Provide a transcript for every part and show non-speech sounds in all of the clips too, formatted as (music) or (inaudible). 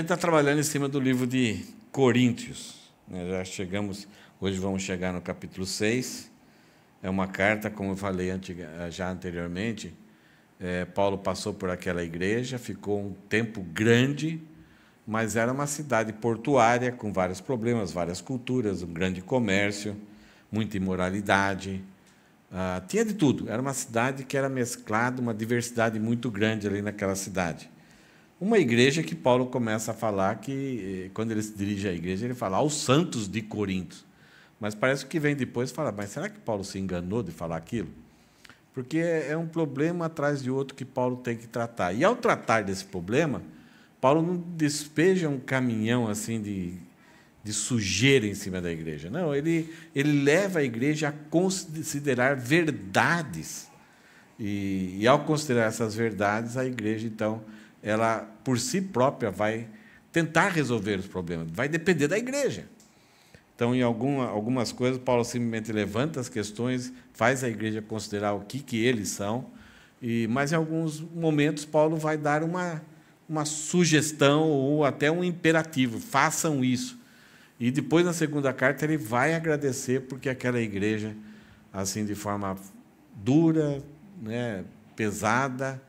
gente está trabalhando em cima do livro de Coríntios. Né? Já chegamos, hoje vamos chegar no capítulo 6. É uma carta, como eu falei antiga, já anteriormente. É, Paulo passou por aquela igreja, ficou um tempo grande, mas era uma cidade portuária com vários problemas, várias culturas, um grande comércio, muita imoralidade. Ah, tinha de tudo. Era uma cidade que era mesclada, uma diversidade muito grande ali naquela cidade. Uma igreja que Paulo começa a falar que, eh, quando ele se dirige à igreja, ele fala aos santos de Corinto. Mas parece que vem depois fala, mas será que Paulo se enganou de falar aquilo? Porque é, é um problema atrás de outro que Paulo tem que tratar. E ao tratar desse problema, Paulo não despeja um caminhão assim de, de sujeira em cima da igreja. Não, ele, ele leva a igreja a considerar verdades. E, e ao considerar essas verdades, a igreja então ela por si própria vai tentar resolver os problemas, vai depender da igreja. Então, em alguma, algumas coisas, Paulo simplesmente levanta as questões, faz a igreja considerar o que, que eles são, e, mas em alguns momentos Paulo vai dar uma, uma sugestão ou até um imperativo: façam isso. E depois, na segunda carta, ele vai agradecer porque aquela igreja, assim, de forma dura, né, pesada,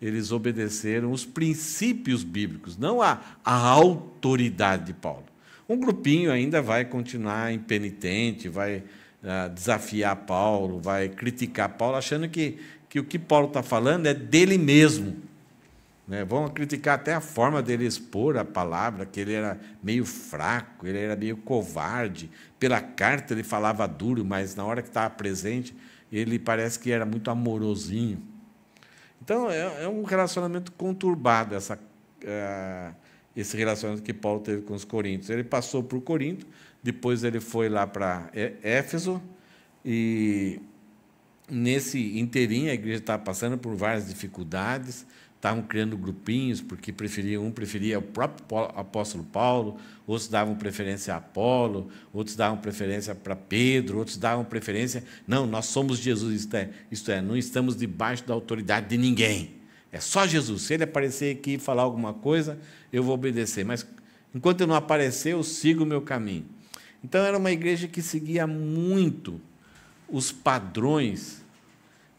eles obedeceram os princípios bíblicos, não a, a autoridade de Paulo. Um grupinho ainda vai continuar impenitente, vai ah, desafiar Paulo, vai criticar Paulo, achando que, que o que Paulo está falando é dele mesmo. Né? Vão criticar até a forma dele expor a palavra, que ele era meio fraco, ele era meio covarde. Pela carta ele falava duro, mas na hora que estava presente, ele parece que era muito amorosinho. Então, é, é um relacionamento conturbado essa, é, esse relacionamento que Paulo teve com os Coríntios. Ele passou por Corinto, depois ele foi lá para Éfeso, e nesse inteirinho a igreja estava passando por várias dificuldades, estavam criando grupinhos, porque preferiam, um preferia o próprio apóstolo Paulo, outros davam preferência a Apolo, outros davam preferência para Pedro, outros davam preferência. Não, nós somos Jesus, isto é, isto é, não estamos debaixo da autoridade de ninguém. É só Jesus. Se ele aparecer aqui e falar alguma coisa, eu vou obedecer. Mas enquanto ele não aparecer, eu sigo o meu caminho. Então era uma igreja que seguia muito os padrões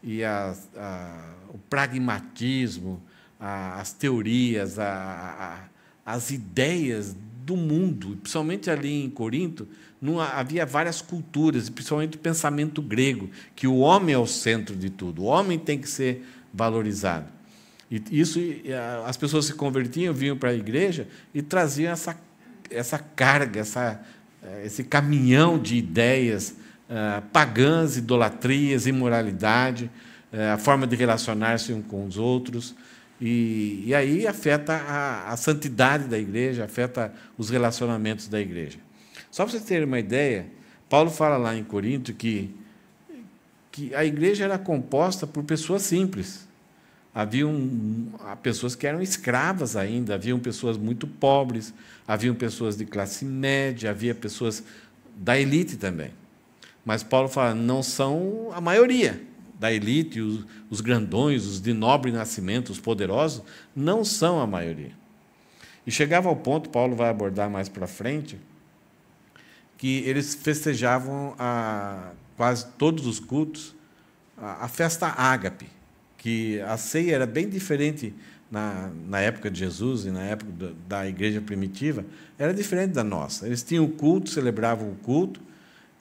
e a, a, o pragmatismo, a, as teorias, a, a, as ideias do mundo, principalmente ali em Corinto, não, havia várias culturas, principalmente o pensamento grego, que o homem é o centro de tudo, o homem tem que ser valorizado. E isso, as pessoas se convertiam, vinham para a igreja e traziam essa, essa carga, essa, eh, esse caminhão de ideias eh, pagãs, idolatrias, imoralidade, eh, a forma de relacionar-se um com os outros. E, e aí afeta a, a santidade da igreja, afeta os relacionamentos da igreja. Só para vocês terem uma ideia, Paulo fala lá em Corinto que, que a igreja era composta por pessoas simples. Havia pessoas que eram escravas ainda, haviam pessoas muito pobres, haviam pessoas de classe média, havia pessoas da elite também. Mas Paulo fala, não são a maioria da elite, os, os grandões, os de nobre nascimento, os poderosos, não são a maioria. E chegava ao ponto, Paulo vai abordar mais para frente, que eles festejavam a quase todos os cultos a, a festa ágape, que a ceia era bem diferente na, na época de Jesus e na época da, da igreja primitiva, era diferente da nossa. Eles tinham o culto, celebravam o culto,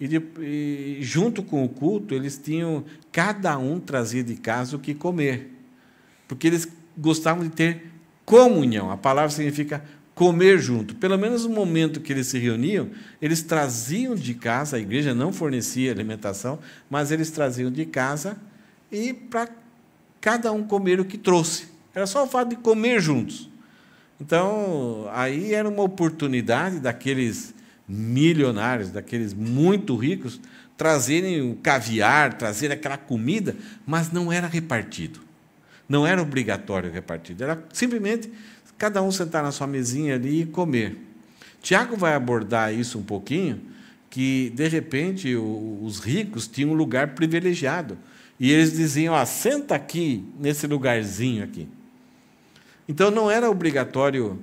e, de, e, junto com o culto, eles tinham, cada um trazia de casa o que comer, porque eles gostavam de ter comunhão. A palavra significa comer junto. Pelo menos no momento que eles se reuniam, eles traziam de casa, a igreja não fornecia alimentação, mas eles traziam de casa e para cada um comer o que trouxe. Era só o fato de comer juntos. Então, aí era uma oportunidade daqueles milionários, daqueles muito ricos, trazerem o caviar, trazer aquela comida, mas não era repartido. Não era obrigatório repartido, era simplesmente cada um sentar na sua mesinha ali e comer. Tiago vai abordar isso um pouquinho, que de repente os ricos tinham um lugar privilegiado. E eles diziam: ah, senta aqui, nesse lugarzinho aqui. Então não era obrigatório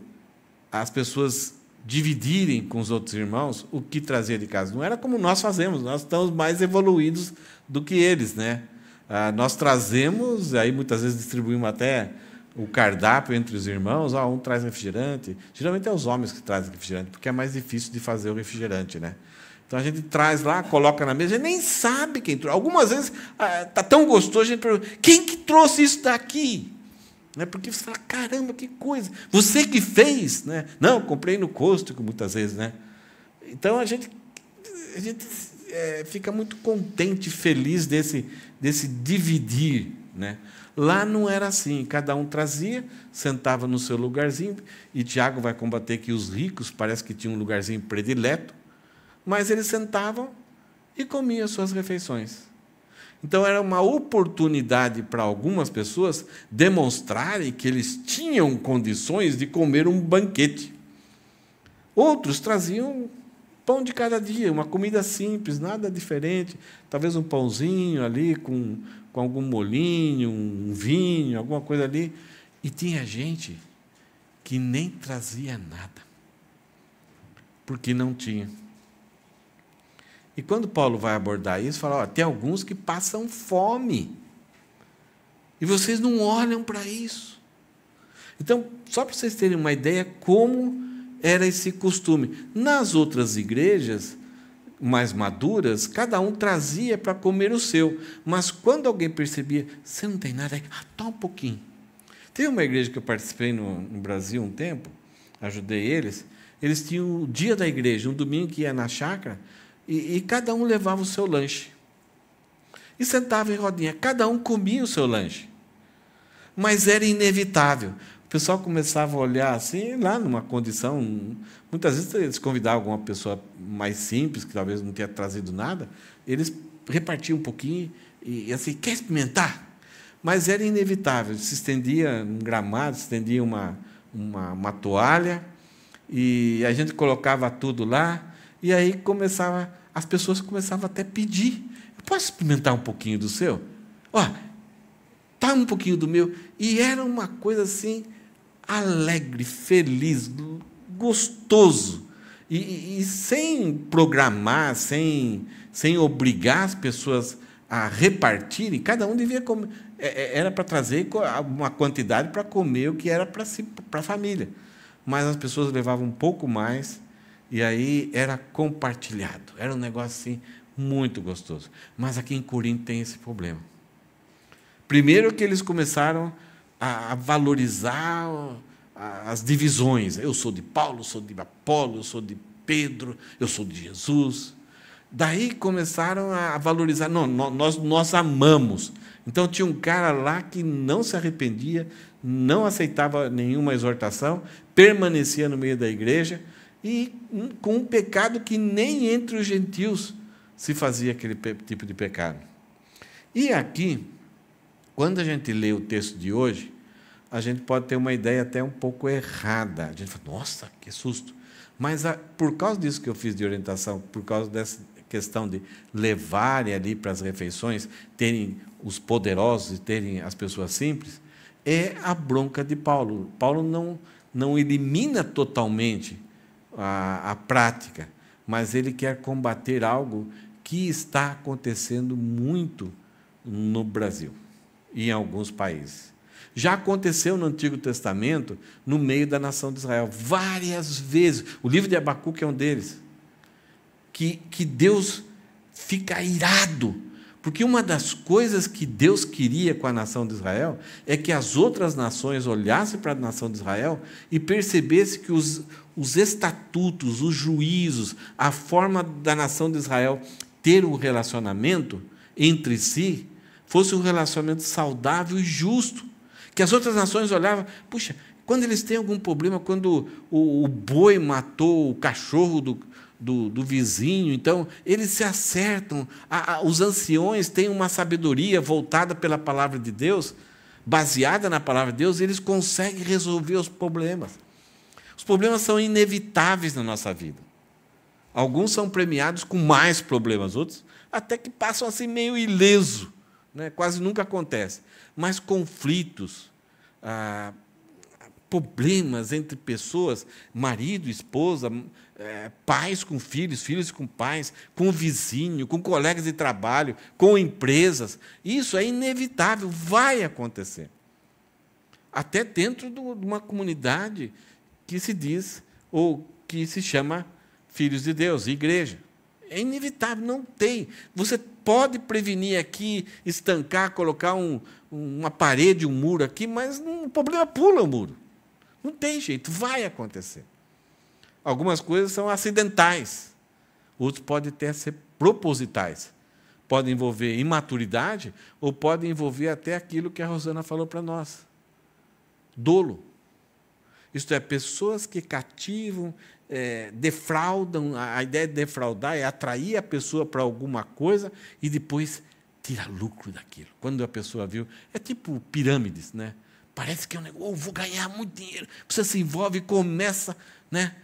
as pessoas dividirem com os outros irmãos o que trazia de casa. Não era como nós fazemos, nós estamos mais evoluídos do que eles, né? Ah, nós trazemos, aí muitas vezes distribuímos até o cardápio entre os irmãos, ah, um traz refrigerante. Geralmente é os homens que trazem refrigerante, porque é mais difícil de fazer o refrigerante, né? Então a gente traz lá, coloca na mesa, a gente nem sabe quem trouxe. Algumas vezes ah, tá tão gostoso, a gente pergunta, quem que trouxe isso daqui? Né? Porque você fala, caramba, que coisa! Você que fez! Né? Não, comprei no Costco muitas vezes. Né? Então a gente, a gente é, fica muito contente, feliz desse, desse dividir. Né? Lá não era assim, cada um trazia, sentava no seu lugarzinho, e Tiago vai combater que os ricos parece que tinham um lugarzinho predileto, mas eles sentavam e comiam suas refeições. Então era uma oportunidade para algumas pessoas demonstrarem que eles tinham condições de comer um banquete. Outros traziam pão de cada dia, uma comida simples, nada diferente, talvez um pãozinho ali com, com algum molinho, um vinho, alguma coisa ali. E tinha gente que nem trazia nada, porque não tinha. E quando Paulo vai abordar isso, fala: tem alguns que passam fome. E vocês não olham para isso. Então, só para vocês terem uma ideia como era esse costume. Nas outras igrejas mais maduras, cada um trazia para comer o seu. Mas quando alguém percebia, você não tem nada aí, ah, toma tá um pouquinho. Tem uma igreja que eu participei no, no Brasil um tempo, ajudei eles. Eles tinham o dia da igreja, um domingo que ia na chácara, e, e cada um levava o seu lanche. E sentava em rodinha. Cada um comia o seu lanche. Mas era inevitável. O pessoal começava a olhar assim, lá numa condição. Muitas vezes eles convidavam alguma pessoa mais simples, que talvez não tenha trazido nada, eles repartiam um pouquinho e, e assim, quer experimentar? Mas era inevitável. Se estendia um gramado, se estendia uma, uma, uma toalha, e a gente colocava tudo lá, e aí começava, as pessoas começavam até a pedir. posso experimentar um pouquinho do seu? Ó, tá um pouquinho do meu. E era uma coisa assim alegre, feliz, gostoso. E, e, sem programar, sem, sem obrigar as pessoas a repartirem, cada um devia comer. É, é, era para trazer uma quantidade para comer o que era para si, a família. Mas as pessoas levavam um pouco mais e aí era compartilhado. Era um negócio assim muito gostoso. Mas aqui em Corinto tem esse problema. Primeiro que eles começaram a valorizar as divisões. Eu sou de Paulo, sou de Apolo, eu sou de Pedro, eu sou de Jesus. Daí começaram a valorizar. Não, nós, nós amamos. Então tinha um cara lá que não se arrependia, não aceitava nenhuma exortação, permanecia no meio da igreja e com um pecado que nem entre os gentios se fazia aquele tipo de pecado. E aqui, quando a gente lê o texto de hoje, a gente pode ter uma ideia até um pouco errada. A gente fala, nossa, que susto. Mas a, por causa disso que eu fiz de orientação, por causa dessa questão de levarem ali para as refeições, terem os poderosos e terem as pessoas simples, é a bronca de Paulo. Paulo não, não elimina totalmente a, a prática, mas ele quer combater algo que está acontecendo muito no Brasil e em alguns países. Já aconteceu no Antigo Testamento, no meio da nação de Israel, várias vezes. O livro de Abacuque é um deles. Que, que Deus fica irado porque uma das coisas que Deus queria com a nação de Israel é que as outras nações olhassem para a nação de Israel e percebessem que os, os estatutos, os juízos, a forma da nação de Israel ter um relacionamento entre si fosse um relacionamento saudável e justo. Que as outras nações olhavam, puxa, quando eles têm algum problema, quando o, o boi matou o cachorro do, do, do vizinho. Então, eles se acertam. A, a, os anciões têm uma sabedoria voltada pela palavra de Deus, baseada na palavra de Deus, e eles conseguem resolver os problemas. Os problemas são inevitáveis na nossa vida. Alguns são premiados com mais problemas, outros até que passam assim meio ileso, né? quase nunca acontece. Mas conflitos, ah, problemas entre pessoas, marido, esposa, é, pais com filhos, filhos com pais, com vizinho, com colegas de trabalho, com empresas. Isso é inevitável, vai acontecer. Até dentro do, de uma comunidade que se diz ou que se chama Filhos de Deus, igreja. É inevitável, não tem. Você pode prevenir aqui, estancar, colocar um, uma parede, um muro aqui, mas não, o problema pula o muro. Não tem jeito, vai acontecer. Algumas coisas são acidentais, outros podem até ser propositais. Pode envolver imaturidade ou pode envolver até aquilo que a Rosana falou para nós: dolo. Isto é, pessoas que cativam, é, defraudam, a ideia de defraudar é atrair a pessoa para alguma coisa e depois tira lucro daquilo. Quando a pessoa viu, é tipo pirâmides, né? Parece que é um negócio, oh, vou ganhar muito dinheiro. Você se envolve, e começa, né?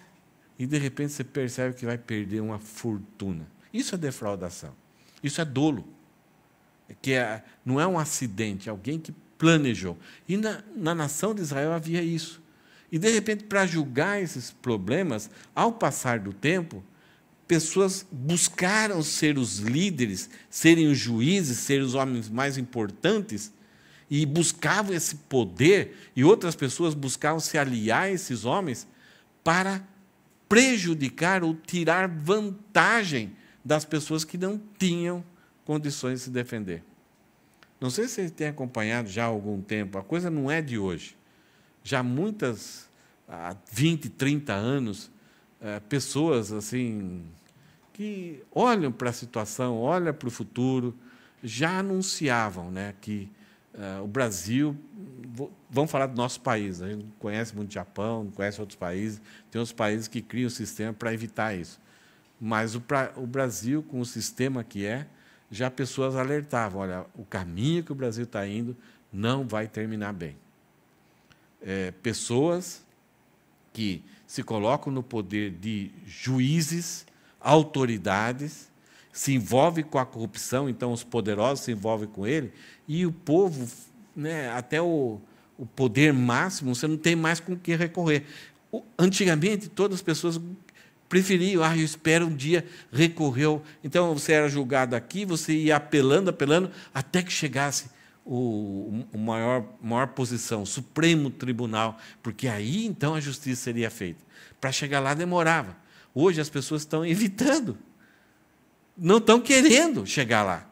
e de repente você percebe que vai perder uma fortuna. Isso é defraudação. Isso é dolo. Que é, não é um acidente, é alguém que planejou. E na, na nação de Israel havia isso. E de repente, para julgar esses problemas, ao passar do tempo, pessoas buscaram ser os líderes, serem os juízes, ser os homens mais importantes e buscavam esse poder, e outras pessoas buscavam se aliar a esses homens para prejudicar ou tirar vantagem das pessoas que não tinham condições de se defender. Não sei se vocês têm acompanhado já há algum tempo, a coisa não é de hoje. Já muitas, há 20, 30 anos, eh, pessoas assim que olham para a situação, olham para o futuro, já anunciavam né, que eh, o Brasil, vamos falar do nosso país, a gente não conhece muito o Japão, não conhece outros países, tem outros países que criam um sistema para evitar isso. Mas o, o Brasil, com o sistema que é, já pessoas alertavam, olha, o caminho que o Brasil está indo não vai terminar bem. É, pessoas que se colocam no poder de juízes, autoridades, se envolvem com a corrupção, então os poderosos se envolvem com ele, e o povo, né, até o, o poder máximo, você não tem mais com o que recorrer. Antigamente, todas as pessoas preferiam, ah, eu espero um dia, recorreu. Então, você era julgado aqui, você ia apelando, apelando, até que chegasse o, o maior, maior posição, o Supremo Tribunal, porque aí, então, a justiça seria feita. Para chegar lá, demorava. Hoje, as pessoas estão evitando, não estão querendo chegar lá.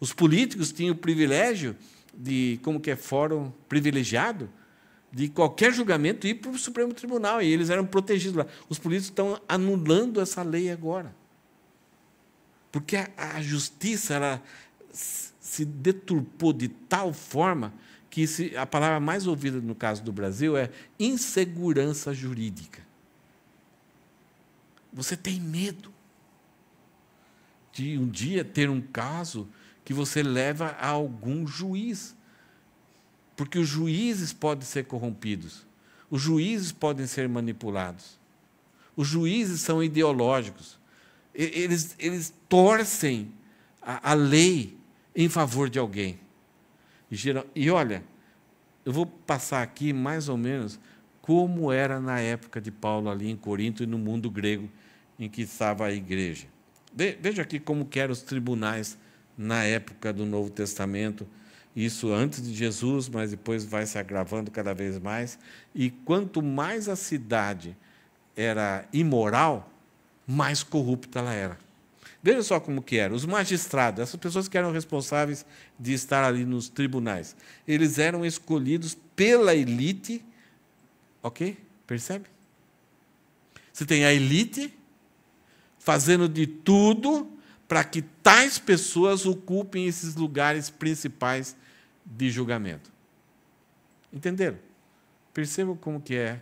Os políticos tinham o privilégio de, como que é fórum privilegiado, de qualquer julgamento ir para o Supremo Tribunal, e eles eram protegidos lá. Os políticos estão anulando essa lei agora. Porque a, a justiça ela se deturpou de tal forma que se, a palavra mais ouvida no caso do Brasil é insegurança jurídica. Você tem medo de um dia ter um caso que você leva a algum juiz. Porque os juízes podem ser corrompidos, os juízes podem ser manipulados, os juízes são ideológicos, eles, eles torcem a, a lei em favor de alguém. E olha, eu vou passar aqui mais ou menos como era na época de Paulo ali em Corinto e no mundo grego em que estava a igreja. Veja aqui como que eram os tribunais na época do Novo Testamento, isso antes de Jesus, mas depois vai se agravando cada vez mais. E quanto mais a cidade era imoral, mais corrupta ela era. Veja só como que era. Os magistrados, essas pessoas que eram responsáveis de estar ali nos tribunais, eles eram escolhidos pela elite, ok? Percebe? Você tem a elite fazendo de tudo para que tais pessoas ocupem esses lugares principais de julgamento. Entenderam? Percebam como que é,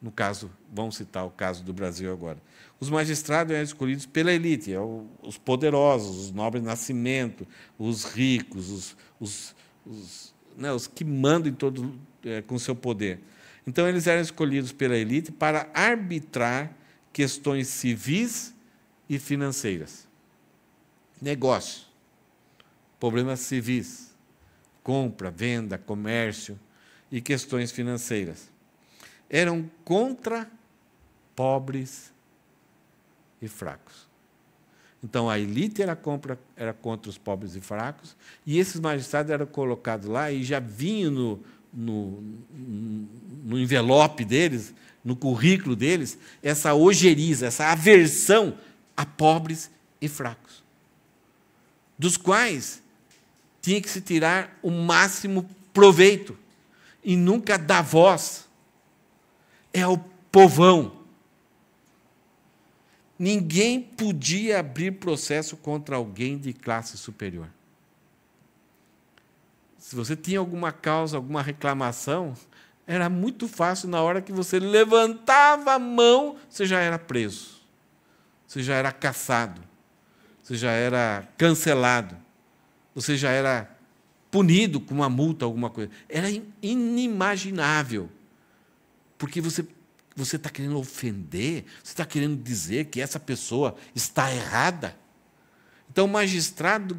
no caso, vamos citar o caso do Brasil agora. Os magistrados eram escolhidos pela elite, é os poderosos, os nobres nascimento, os ricos, os, os, os, né, os que mandam em todo, é, com seu poder. Então, eles eram escolhidos pela elite para arbitrar questões civis e financeiras negócio, problemas civis, compra, venda, comércio e questões financeiras. Eram contra pobres e fracos. Então a elite era, compra, era contra os pobres e fracos, e esses magistrados eram colocados lá e já vinham no, no, no envelope deles, no currículo deles, essa ojeriza, essa aversão a pobres e fracos dos quais tinha que se tirar o máximo proveito e nunca dar voz. É o povão. Ninguém podia abrir processo contra alguém de classe superior. Se você tinha alguma causa, alguma reclamação, era muito fácil na hora que você levantava a mão, você já era preso. Você já era caçado você já era cancelado, você já era punido com uma multa, alguma coisa. Era inimaginável. Porque você você está querendo ofender, você está querendo dizer que essa pessoa está errada. Então, o magistrado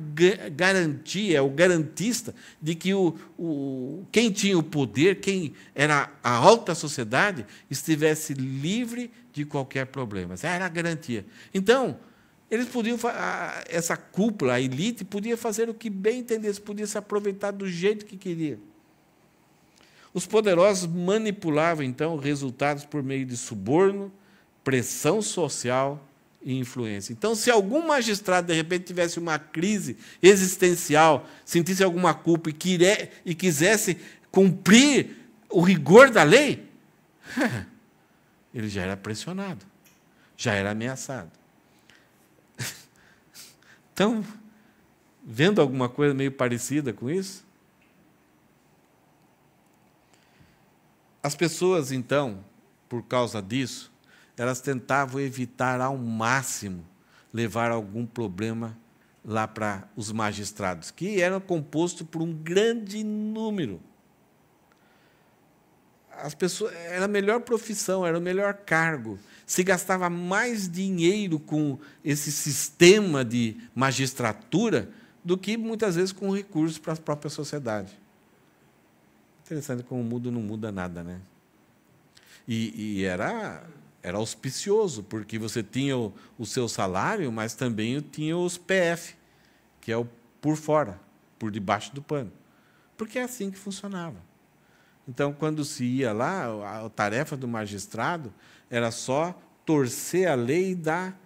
garantia, é o garantista de que o, o, quem tinha o poder, quem era a alta sociedade, estivesse livre de qualquer problema. Essa era a garantia. Então, eles podiam essa cúpula, a elite podia fazer o que bem entendesse, podia se aproveitar do jeito que queria. Os poderosos manipulavam então resultados por meio de suborno, pressão social e influência. Então, se algum magistrado de repente tivesse uma crise existencial, sentisse alguma culpa e, e quisesse cumprir o rigor da lei, (laughs) ele já era pressionado, já era ameaçado. Estão vendo alguma coisa meio parecida com isso? As pessoas, então, por causa disso, elas tentavam evitar ao máximo levar algum problema lá para os magistrados, que eram composto por um grande número as pessoas era a melhor profissão, era o melhor cargo. Se gastava mais dinheiro com esse sistema de magistratura do que muitas vezes com recursos para a própria sociedade. Interessante como o mundo não muda nada, né? E, e era era auspicioso porque você tinha o, o seu salário, mas também tinha os PF, que é o por fora, por debaixo do pano, porque é assim que funcionava. Então, quando se ia lá, a tarefa do magistrado era só torcer a lei e dar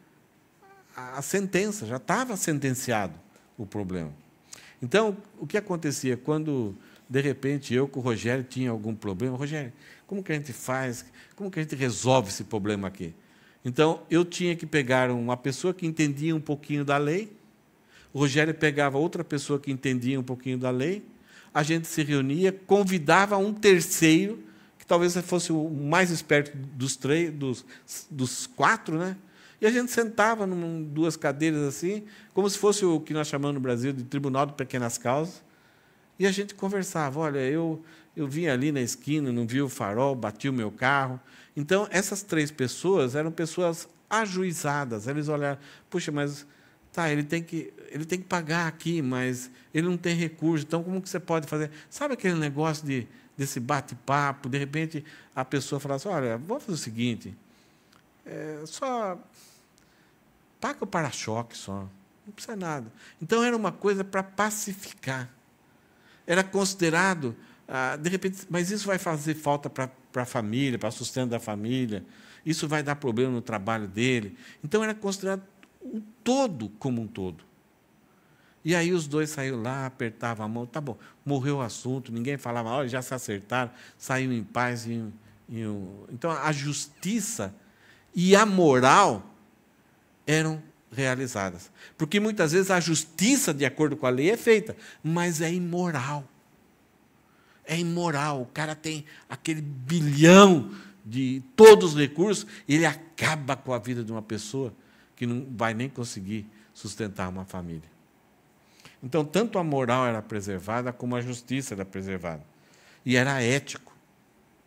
a sentença, já estava sentenciado o problema. Então, o que acontecia quando, de repente, eu com o Rogério tinha algum problema? Rogério, como que a gente faz? Como que a gente resolve esse problema aqui? Então, eu tinha que pegar uma pessoa que entendia um pouquinho da lei, o Rogério pegava outra pessoa que entendia um pouquinho da lei, a gente se reunia, convidava um terceiro, que talvez fosse o mais esperto dos, três, dos, dos quatro, né? E a gente sentava em duas cadeiras assim, como se fosse o que nós chamamos no Brasil de Tribunal de Pequenas Causas. E a gente conversava, olha, eu eu vim ali na esquina, não vi o farol, bati o meu carro. Então, essas três pessoas eram pessoas ajuizadas. Eles olharam, puxa, mas Tá, ele tem que, ele tem que pagar aqui, mas ele não tem recurso, então como que você pode fazer? Sabe aquele negócio de, desse bate-papo? De repente a pessoa fala assim: olha, vamos fazer o seguinte, é, só paga o para-choque só, não precisa nada. Então era uma coisa para pacificar. Era considerado, ah, de repente, mas isso vai fazer falta para a família, para o sustento da família, isso vai dar problema no trabalho dele. Então era considerado o todo como um todo. E aí os dois saíram lá, apertavam a mão, tá bom, morreu o assunto, ninguém falava, olha, já se acertaram, saiu em paz. Em, em um... Então a justiça e a moral eram realizadas. Porque muitas vezes a justiça, de acordo com a lei, é feita, mas é imoral. É imoral. O cara tem aquele bilhão de todos os recursos, ele acaba com a vida de uma pessoa que não vai nem conseguir sustentar uma família. Então, tanto a moral era preservada, como a justiça era preservada. E era ético.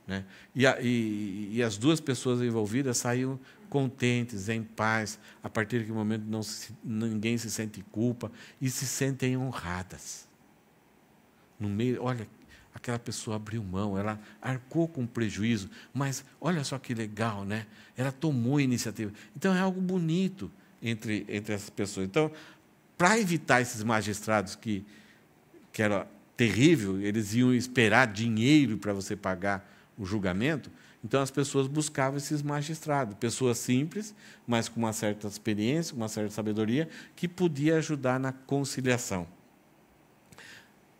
Né? E, a, e, e, as duas pessoas envolvidas saíam contentes, em paz, a partir do momento não se, ninguém se sente culpa e se sentem honradas. No meio, olha, aquela pessoa abriu mão, ela arcou com prejuízo, mas olha só que legal, né? Ela tomou iniciativa. Então é algo bonito entre, entre essas pessoas. Então, para evitar esses magistrados que, que era terrível, eles iam esperar dinheiro para você pagar o julgamento, então as pessoas buscavam esses magistrados, pessoas simples, mas com uma certa experiência, com uma certa sabedoria, que podia ajudar na conciliação.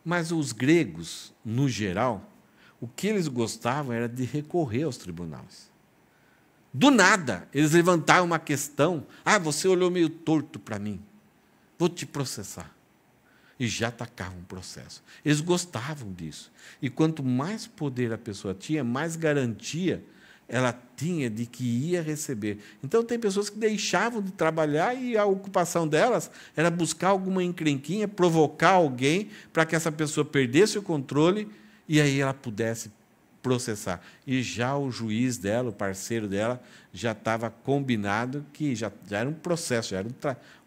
Mas os gregos, no geral, o que eles gostavam era de recorrer aos tribunais. Do nada, eles levantaram uma questão: ah, você olhou meio torto para mim, vou te processar. E já atacavam o processo. Eles gostavam disso. E quanto mais poder a pessoa tinha, mais garantia ela tinha de que ia receber. Então, tem pessoas que deixavam de trabalhar e a ocupação delas era buscar alguma encrenquinha, provocar alguém para que essa pessoa perdesse o controle e aí ela pudesse processar. E já o juiz dela, o parceiro dela, já estava combinado que já, já era um processo, já era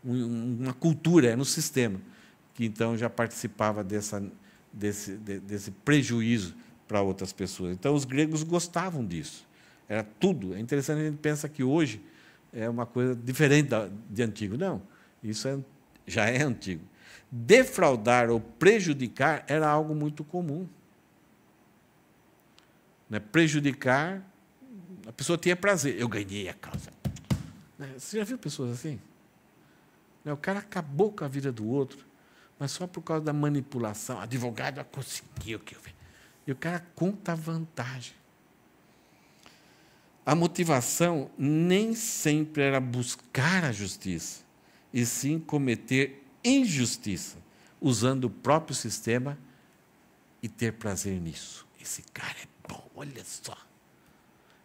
um, um, uma cultura, era um sistema, que então já participava dessa, desse, de, desse prejuízo para outras pessoas. Então, os gregos gostavam disso. Era tudo. É interessante a gente pensar que hoje é uma coisa diferente de antigo. Não, isso é, já é antigo. Defraudar ou prejudicar era algo muito comum. Né? Prejudicar, a pessoa tinha prazer. Eu ganhei a causa. Né? Você já viu pessoas assim? Né? O cara acabou com a vida do outro, mas só por causa da manipulação. Advogado ah, conseguiu que eu vi. E o cara conta a vantagem a motivação nem sempre era buscar a justiça, e sim cometer injustiça, usando o próprio sistema e ter prazer nisso. Esse cara é bom, olha só.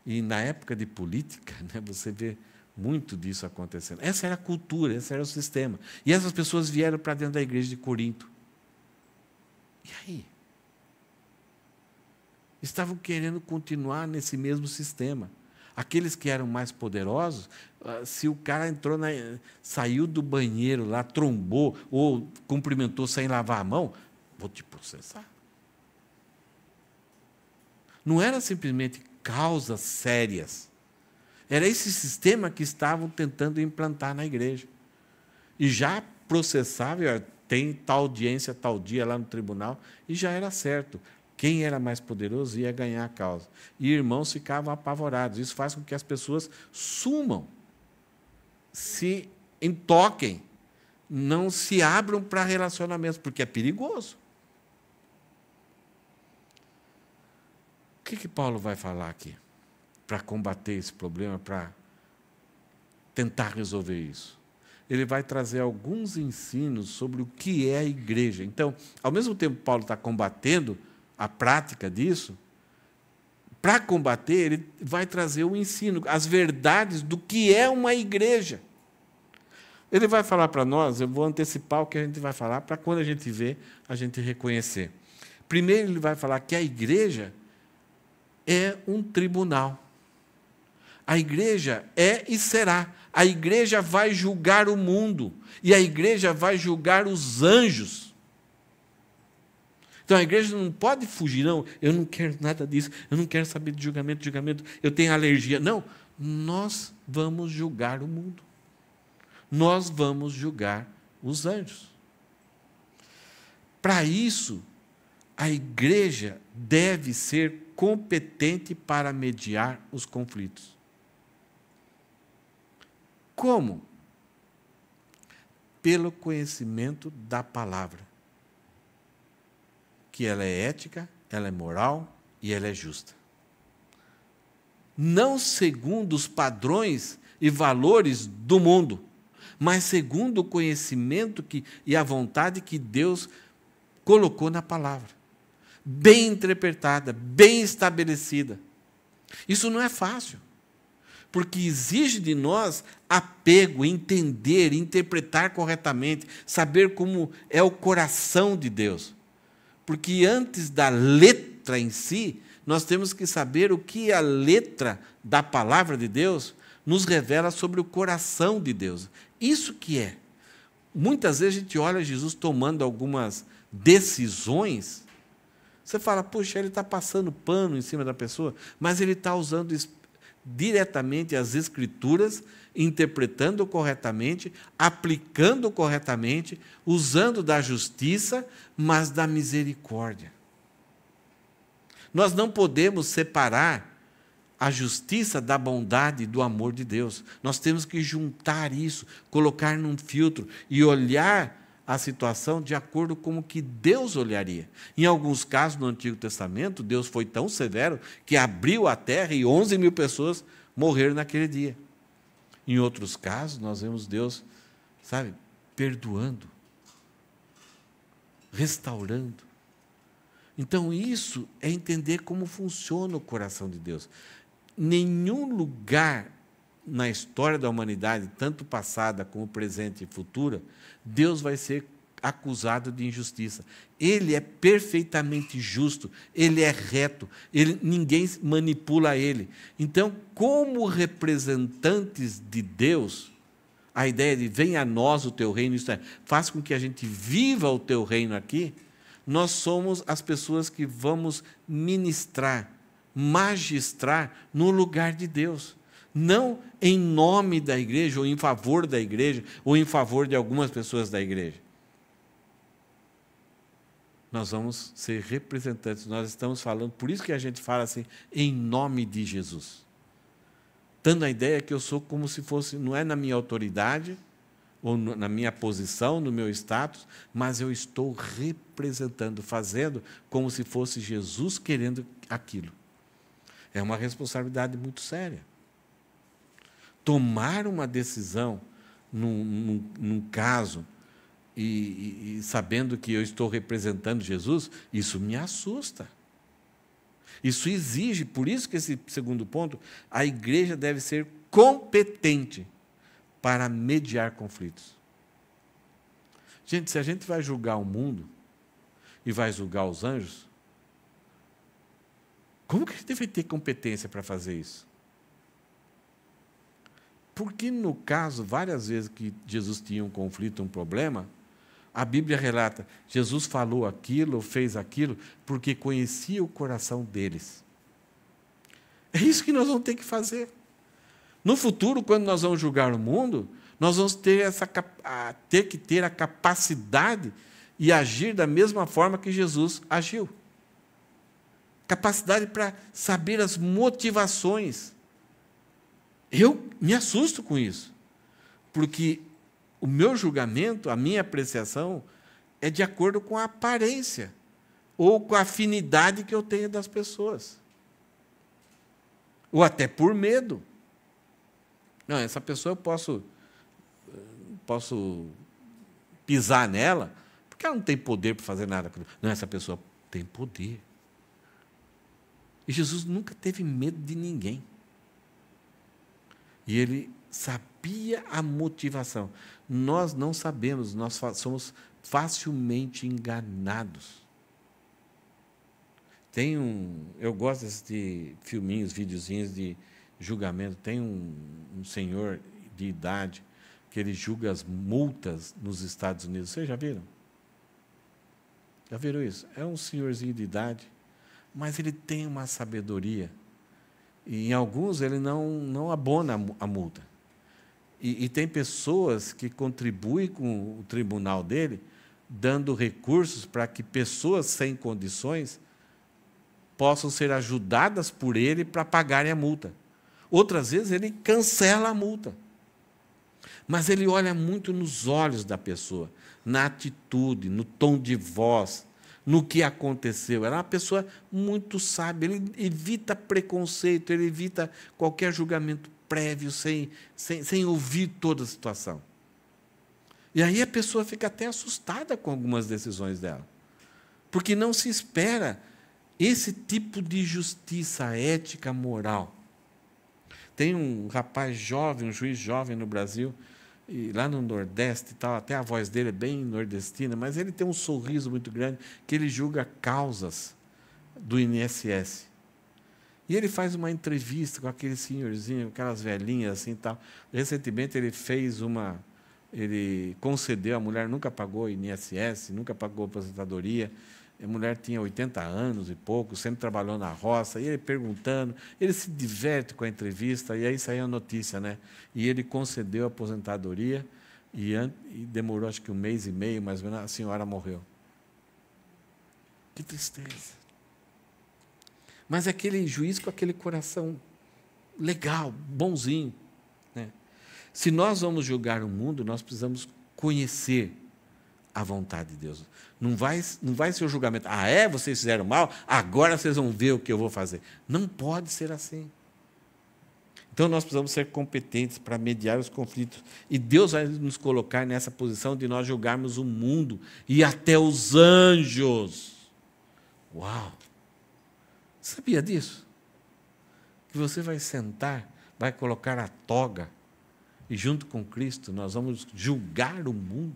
E na época de política, né, você vê muito disso acontecendo. Essa era a cultura, esse era o sistema. E essas pessoas vieram para dentro da igreja de Corinto. E aí? Estavam querendo continuar nesse mesmo sistema. Aqueles que eram mais poderosos, ah, se o cara entrou na, saiu do banheiro lá, trombou ou cumprimentou sem lavar a mão, vou te processar. Não era simplesmente causas sérias. Era esse sistema que estavam tentando implantar na igreja. E já processável, tem tal audiência, tal dia lá no tribunal, e já era certo. Quem era mais poderoso ia ganhar a causa. E irmãos ficavam apavorados. Isso faz com que as pessoas sumam, se intoquem, não se abram para relacionamentos, porque é perigoso. O que, que Paulo vai falar aqui para combater esse problema, para tentar resolver isso? Ele vai trazer alguns ensinos sobre o que é a igreja. Então, ao mesmo tempo, Paulo está combatendo a prática disso, para combater, ele vai trazer o ensino, as verdades do que é uma igreja. Ele vai falar para nós, eu vou antecipar o que a gente vai falar, para quando a gente vê, a gente reconhecer. Primeiro, ele vai falar que a igreja é um tribunal. A igreja é e será. A igreja vai julgar o mundo, e a igreja vai julgar os anjos. Então a igreja não pode fugir, não, eu não quero nada disso, eu não quero saber de julgamento, julgamento, eu tenho alergia. Não, nós vamos julgar o mundo. Nós vamos julgar os anjos. Para isso, a igreja deve ser competente para mediar os conflitos. Como? Pelo conhecimento da palavra que ela é ética, ela é moral e ela é justa. Não segundo os padrões e valores do mundo, mas segundo o conhecimento que, e a vontade que Deus colocou na palavra. Bem interpretada, bem estabelecida. Isso não é fácil, porque exige de nós apego, entender, interpretar corretamente, saber como é o coração de Deus. Porque antes da letra em si, nós temos que saber o que a letra da palavra de Deus nos revela sobre o coração de Deus. Isso que é. Muitas vezes a gente olha Jesus tomando algumas decisões, você fala, puxa, ele está passando pano em cima da pessoa, mas ele está usando diretamente as escrituras interpretando corretamente, aplicando corretamente, usando da justiça, mas da misericórdia. Nós não podemos separar a justiça da bondade e do amor de Deus. Nós temos que juntar isso, colocar num filtro e olhar a situação de acordo com o que Deus olharia. Em alguns casos no Antigo Testamento, Deus foi tão severo que abriu a terra e 11 mil pessoas morreram naquele dia. Em outros casos, nós vemos Deus, sabe, perdoando, restaurando. Então, isso é entender como funciona o coração de Deus. Nenhum lugar na história da humanidade, tanto passada como presente e futura, Deus vai ser acusado de injustiça. Ele é perfeitamente justo, ele é reto, ele, ninguém manipula ele. Então, como representantes de Deus, a ideia de venha a nós o teu reino, isso é, faz com que a gente viva o teu reino aqui, nós somos as pessoas que vamos ministrar, magistrar no lugar de Deus. Não em nome da igreja, ou em favor da igreja, ou em favor de algumas pessoas da igreja nós vamos ser representantes. Nós estamos falando, por isso que a gente fala assim, em nome de Jesus. Tendo a ideia que eu sou como se fosse, não é na minha autoridade, ou na minha posição, no meu status, mas eu estou representando, fazendo como se fosse Jesus querendo aquilo. É uma responsabilidade muito séria. Tomar uma decisão num, num, num caso e, e, sabendo que eu estou representando Jesus, isso me assusta. Isso exige, por isso que esse segundo ponto, a igreja deve ser competente para mediar conflitos. Gente, se a gente vai julgar o mundo e vai julgar os anjos, como que a gente vai ter competência para fazer isso? Porque no caso, várias vezes que Jesus tinha um conflito, um problema, a Bíblia relata: Jesus falou aquilo, fez aquilo, porque conhecia o coração deles. É isso que nós vamos ter que fazer. No futuro, quando nós vamos julgar o mundo, nós vamos ter, essa, ter que ter a capacidade e agir da mesma forma que Jesus agiu. Capacidade para saber as motivações. Eu me assusto com isso, porque o meu julgamento, a minha apreciação, é de acordo com a aparência ou com a afinidade que eu tenho das pessoas. Ou até por medo. Não, essa pessoa eu posso, posso pisar nela, porque ela não tem poder para fazer nada. Não, essa pessoa tem poder. E Jesus nunca teve medo de ninguém. E ele sabia a motivação. Nós não sabemos, nós somos facilmente enganados. Tem um, eu gosto de filminhos, videozinhos de julgamento. Tem um, um senhor de idade que ele julga as multas nos Estados Unidos. Vocês já viram? Já viram isso? É um senhorzinho de idade, mas ele tem uma sabedoria. E em alguns ele não, não abona a multa. E, e tem pessoas que contribuem com o tribunal dele, dando recursos para que pessoas sem condições possam ser ajudadas por ele para pagarem a multa. Outras vezes ele cancela a multa. Mas ele olha muito nos olhos da pessoa, na atitude, no tom de voz, no que aconteceu. Ela é uma pessoa muito sábia, ele evita preconceito, ele evita qualquer julgamento prévio, sem, sem, sem ouvir toda a situação. E aí a pessoa fica até assustada com algumas decisões dela, porque não se espera esse tipo de justiça ética, moral. Tem um rapaz jovem, um juiz jovem no Brasil, e lá no Nordeste e tal, até a voz dele é bem nordestina, mas ele tem um sorriso muito grande que ele julga causas do INSS. E ele faz uma entrevista com aquele senhorzinho, aquelas velhinhas assim tal. Recentemente ele fez uma. Ele concedeu, a mulher nunca pagou INSS, nunca pagou aposentadoria. A mulher tinha 80 anos e pouco, sempre trabalhou na roça, e ele perguntando, ele se diverte com a entrevista, e aí saiu a notícia, né? E ele concedeu a aposentadoria, e, e demorou acho que um mês e meio, mais ou menos, a senhora morreu. Que tristeza. Mas aquele juiz com aquele coração legal, bonzinho. Né? Se nós vamos julgar o mundo, nós precisamos conhecer a vontade de Deus. Não vai, não vai ser o julgamento. Ah, é? Vocês fizeram mal? Agora vocês vão ver o que eu vou fazer. Não pode ser assim. Então nós precisamos ser competentes para mediar os conflitos. E Deus vai nos colocar nessa posição de nós julgarmos o mundo e até os anjos. Uau! Sabia disso? Que você vai sentar, vai colocar a toga, e junto com Cristo nós vamos julgar o mundo.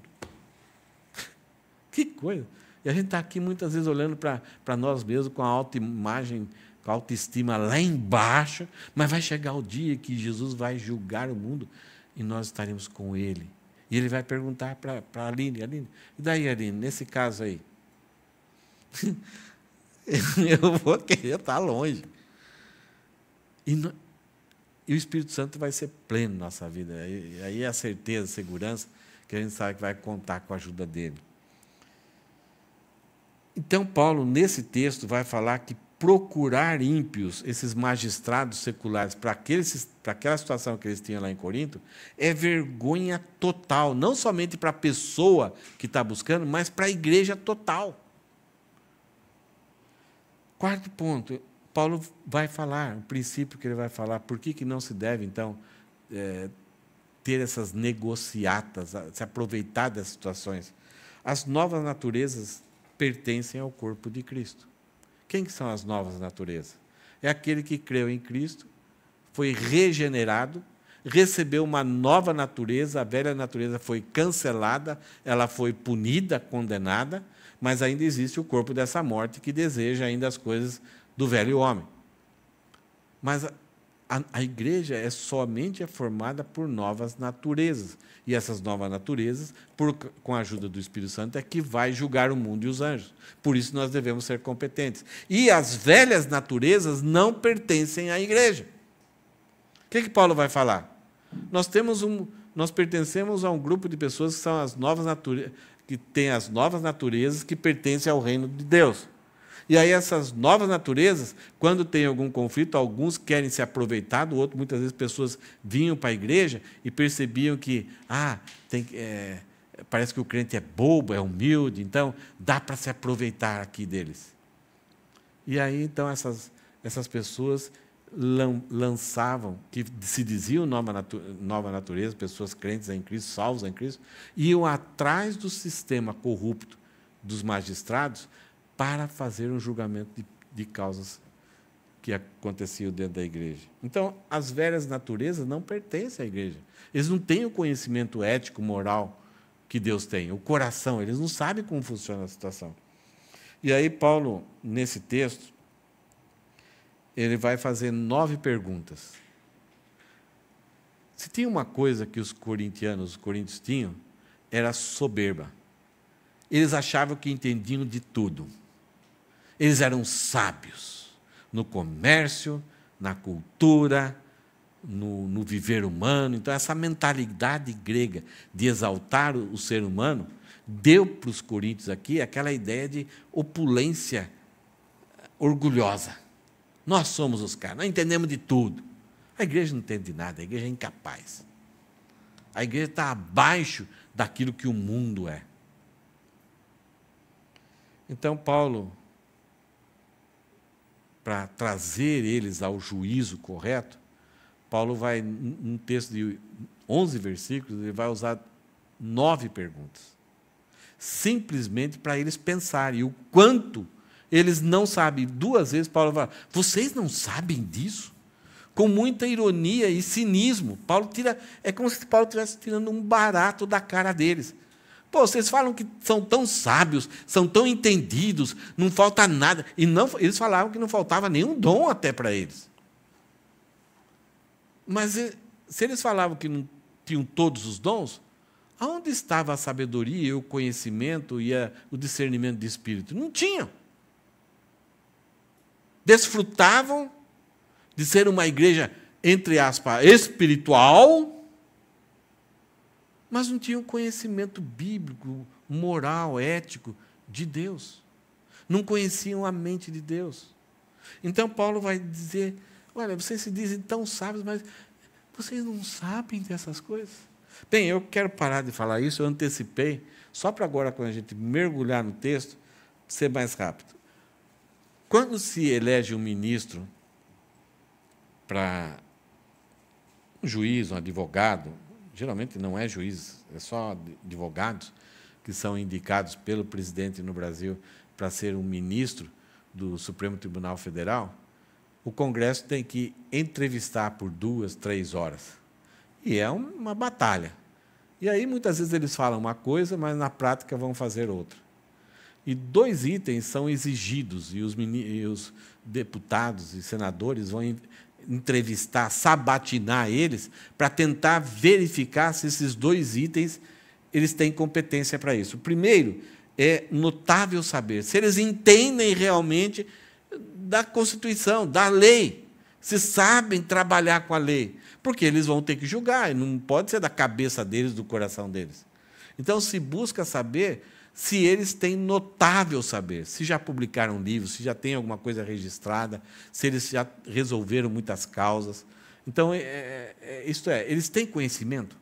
(laughs) que coisa! E a gente está aqui muitas vezes olhando para nós mesmos com a autoimagem, com a autoestima lá embaixo, mas vai chegar o dia que Jesus vai julgar o mundo e nós estaremos com Ele. E ele vai perguntar para a Aline, Aline, e daí, Aline, nesse caso aí? (laughs) (laughs) eu vou querer estar tá longe. E, não, e o Espírito Santo vai ser pleno na nossa vida. E, aí é a certeza, a segurança, que a gente sabe que vai contar com a ajuda dele. Então, Paulo, nesse texto, vai falar que procurar ímpios, esses magistrados seculares, para, aqueles, para aquela situação que eles tinham lá em Corinto, é vergonha total, não somente para a pessoa que está buscando, mas para a igreja total. Quarto ponto, Paulo vai falar, o princípio que ele vai falar, por que, que não se deve, então, é, ter essas negociatas, se aproveitar das situações. As novas naturezas pertencem ao corpo de Cristo. Quem que são as novas naturezas? É aquele que creu em Cristo, foi regenerado, recebeu uma nova natureza, a velha natureza foi cancelada, ela foi punida, condenada, mas ainda existe o corpo dessa morte que deseja ainda as coisas do velho homem. Mas a, a, a igreja é somente é formada por novas naturezas. E essas novas naturezas, por, com a ajuda do Espírito Santo, é que vai julgar o mundo e os anjos. Por isso nós devemos ser competentes. E as velhas naturezas não pertencem à igreja. O que, que Paulo vai falar? Nós temos um, nós pertencemos a um grupo de pessoas que são as novas naturezas, que tem as novas naturezas que pertencem ao reino de Deus. E aí essas novas naturezas, quando tem algum conflito, alguns querem se aproveitar do outro. Muitas vezes pessoas vinham para a igreja e percebiam que ah, tem, é, parece que o crente é bobo, é humilde, então dá para se aproveitar aqui deles. E aí então essas essas pessoas lançavam, que se diziam nova, natu nova natureza, pessoas crentes em Cristo, salvos em Cristo, iam atrás do sistema corrupto dos magistrados para fazer um julgamento de, de causas que aconteciam dentro da igreja. Então, as velhas naturezas não pertencem à igreja. Eles não têm o conhecimento ético, moral que Deus tem, o coração, eles não sabem como funciona a situação. E aí, Paulo, nesse texto, ele vai fazer nove perguntas. Se tinha uma coisa que os corintianos, os coríntios tinham, era soberba. Eles achavam que entendiam de tudo. Eles eram sábios no comércio, na cultura, no, no, viver humano. Então, essa mentalidade grega de exaltar o, o ser humano deu para os coríntios aqui aquela ideia de opulência orgulhosa. Nós somos os caras, nós entendemos de tudo. A igreja não entende de nada, a igreja é incapaz. A igreja está abaixo daquilo que o mundo é. Então, Paulo, para trazer eles ao juízo correto, Paulo vai, num texto de 11 versículos, ele vai usar nove perguntas. Simplesmente para eles pensarem o quanto eles não sabem. Duas vezes Paulo fala: vocês não sabem disso? Com muita ironia e cinismo. Paulo tira. É como se Paulo estivesse tirando um barato da cara deles. Pô, vocês falam que são tão sábios, são tão entendidos, não falta nada. E não, eles falavam que não faltava nenhum dom até para eles. Mas eh, se eles falavam que não tinham todos os dons, aonde estava a sabedoria, o conhecimento e a, o discernimento de espírito? Não tinham desfrutavam de ser uma igreja, entre aspas, espiritual, mas não tinham conhecimento bíblico, moral, ético de Deus. Não conheciam a mente de Deus. Então Paulo vai dizer: olha, vocês se dizem tão sábios, mas vocês não sabem dessas coisas. Bem, eu quero parar de falar isso, eu antecipei, só para agora, quando a gente mergulhar no texto, ser mais rápido. Quando se elege um ministro para um juiz, um advogado, geralmente não é juiz, é só advogados que são indicados pelo presidente no Brasil para ser um ministro do Supremo Tribunal Federal, o Congresso tem que entrevistar por duas, três horas. E é uma batalha. E aí, muitas vezes, eles falam uma coisa, mas na prática vão fazer outra. E dois itens são exigidos, e os, e os deputados e senadores vão entrevistar, sabatinar eles, para tentar verificar se esses dois itens eles têm competência para isso. O primeiro é notável saber se eles entendem realmente da Constituição, da lei, se sabem trabalhar com a lei, porque eles vão ter que julgar, não pode ser da cabeça deles, do coração deles. Então se busca saber se eles têm notável saber, se já publicaram livros, se já tem alguma coisa registrada, se eles já resolveram muitas causas. Então, é, é, é, isto é, eles têm conhecimento.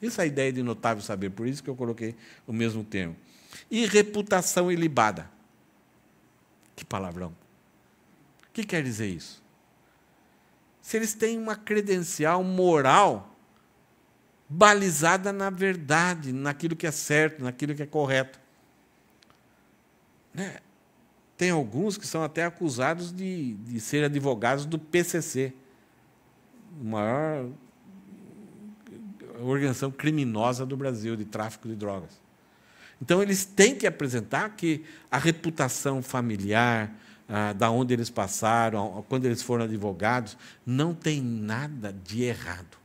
Essa é a ideia de notável saber, por isso que eu coloquei o mesmo termo. E reputação ilibada. Que palavrão. O que quer dizer isso? Se eles têm uma credencial moral balizada na verdade, naquilo que é certo, naquilo que é correto. É, tem alguns que são até acusados de, de ser advogados do PCC, maior organização criminosa do Brasil de tráfico de drogas. Então, eles têm que apresentar que a reputação familiar, ah, da onde eles passaram, quando eles foram advogados, não tem nada de errado.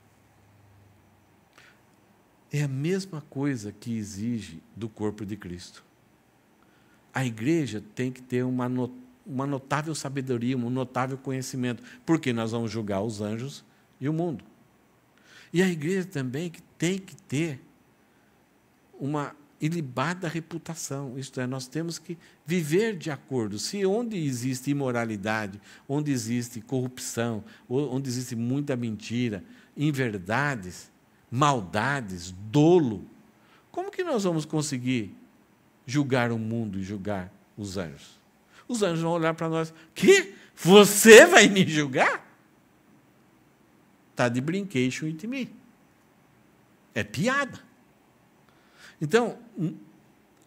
É a mesma coisa que exige do corpo de Cristo a igreja tem que ter uma, uma notável sabedoria, um notável conhecimento, porque nós vamos julgar os anjos e o mundo. E a igreja também que tem que ter uma ilibada reputação, isto é, nós temos que viver de acordo. Se onde existe imoralidade, onde existe corrupção, onde existe muita mentira, inverdades, maldades, dolo, como que nós vamos conseguir julgar o mundo e julgar os anjos. Os anjos vão olhar para nós: Que? Você vai me julgar? Está de brinquedo with me. É piada. Então,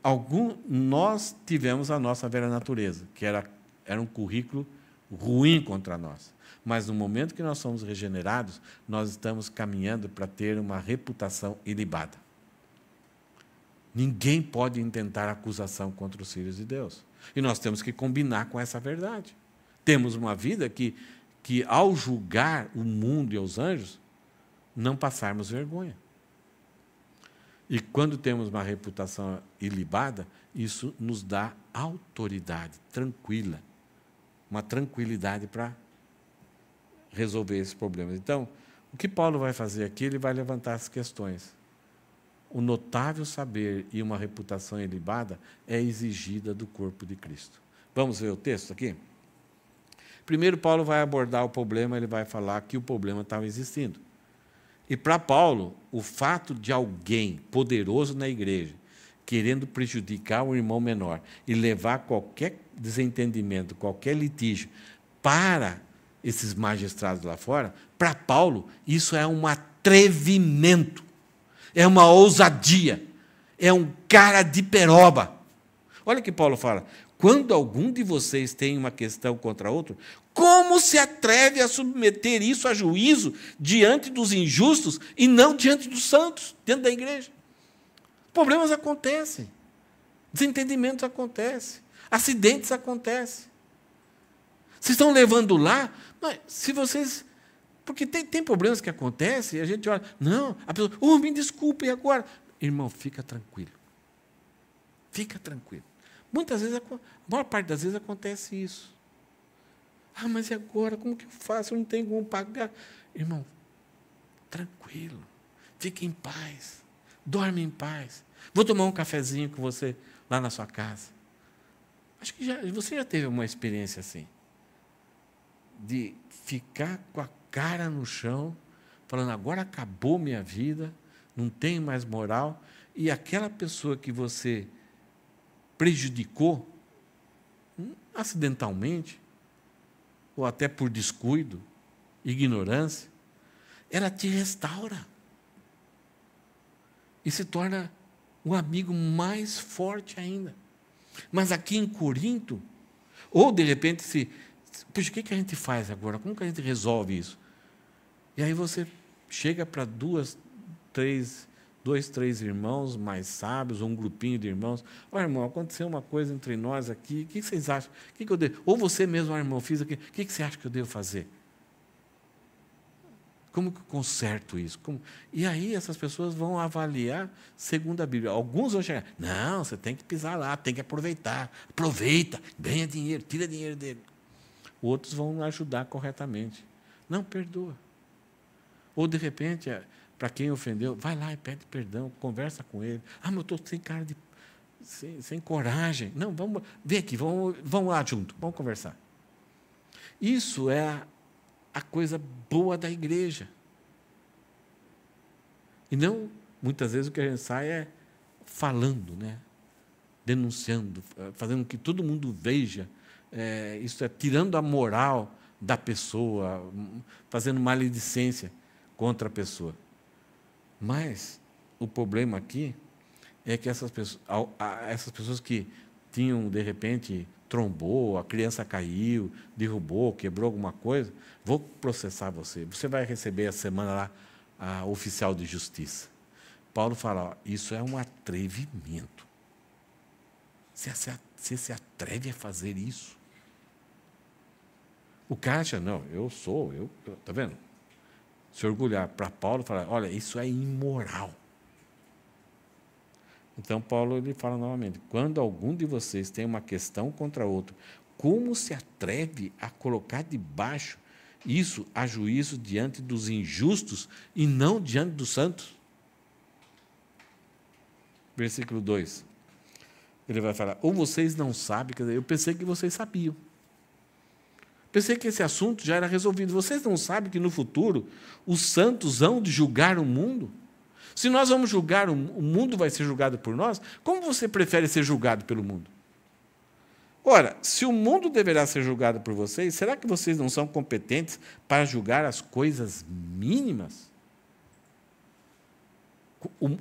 algum, nós tivemos a nossa vera natureza, que era, era um currículo ruim contra nós. Mas no momento que nós somos regenerados, nós estamos caminhando para ter uma reputação ilibada. Ninguém pode intentar acusação contra os filhos de Deus. E nós temos que combinar com essa verdade. Temos uma vida que, que ao julgar o mundo e os anjos, não passarmos vergonha. E quando temos uma reputação ilibada, isso nos dá autoridade tranquila, uma tranquilidade para resolver esses problemas. Então, o que Paulo vai fazer aqui? Ele vai levantar as questões o notável saber e uma reputação ilibada é exigida do corpo de Cristo. Vamos ver o texto aqui? Primeiro, Paulo vai abordar o problema, ele vai falar que o problema estava existindo. E para Paulo, o fato de alguém poderoso na igreja querendo prejudicar o irmão menor e levar qualquer desentendimento, qualquer litígio para esses magistrados lá fora, para Paulo, isso é um atrevimento é uma ousadia, é um cara de peroba. Olha que Paulo fala: quando algum de vocês tem uma questão contra outro, como se atreve a submeter isso a juízo diante dos injustos e não diante dos santos, dentro da igreja? Problemas acontecem, desentendimentos acontecem, acidentes acontecem. Vocês estão levando lá, mas se vocês porque tem, tem problemas que acontecem e a gente olha, não, a pessoa, oh, me desculpe agora. Irmão, fica tranquilo. Fica tranquilo. Muitas vezes, a maior parte das vezes acontece isso. Ah, mas e agora? Como que eu faço? Eu não tenho como pagar. Irmão, tranquilo. Fique em paz. Dorme em paz. Vou tomar um cafezinho com você lá na sua casa. Acho que já, você já teve uma experiência assim. De ficar com a cara no chão, falando: agora acabou minha vida, não tenho mais moral. E aquela pessoa que você prejudicou, hum, acidentalmente, ou até por descuido, ignorância, ela te restaura e se torna um amigo mais forte ainda. Mas aqui em Corinto, ou de repente, se Puxa, o que, que a gente faz agora? Como que a gente resolve isso? E aí você chega para duas, três, dois, três irmãos mais sábios, ou um grupinho de irmãos. Olha, irmão, aconteceu uma coisa entre nós aqui, o que vocês acham? O que, que eu devo? Ou você mesmo, ah, irmão, fiz aqui, o que, que você acha que eu devo fazer? Como que eu conserto isso? Como... E aí essas pessoas vão avaliar segundo a Bíblia. Alguns vão chegar, não, você tem que pisar lá, tem que aproveitar, aproveita, ganha dinheiro, tira dinheiro dele outros vão ajudar corretamente. Não, perdoa. Ou, de repente, é, para quem ofendeu, vai lá e pede perdão, conversa com ele. Ah, mas eu estou sem cara de. Sem, sem, coragem. Não, vamos. Vem aqui, vamos, vamos lá junto, vamos conversar. Isso é a, a coisa boa da igreja. E não, muitas vezes, o que a gente sai é falando, né? denunciando, fazendo que todo mundo veja é, isso é, tirando a moral da pessoa, hum, fazendo maledicência contra a pessoa. Mas o problema aqui é que essas pessoas, essas pessoas que tinham, de repente, trombou, a criança caiu, derrubou, quebrou alguma coisa, vou processar você. Você vai receber a semana lá a oficial de justiça. Paulo fala: ó, isso é um atrevimento. Você se atreve a fazer isso? O Caixa, não, eu sou, eu, tá vendo? Se orgulhar para Paulo falar, olha, isso é imoral. Então Paulo ele fala novamente, quando algum de vocês tem uma questão contra outro, como se atreve a colocar debaixo isso a juízo diante dos injustos e não diante dos santos? Versículo 2. Ele vai falar, ou vocês não sabem, quer dizer, eu pensei que vocês sabiam. Pensei que esse assunto já era resolvido. Vocês não sabem que no futuro os santos hão de julgar o mundo? Se nós vamos julgar, o mundo vai ser julgado por nós, como você prefere ser julgado pelo mundo? Ora, se o mundo deverá ser julgado por vocês, será que vocês não são competentes para julgar as coisas mínimas?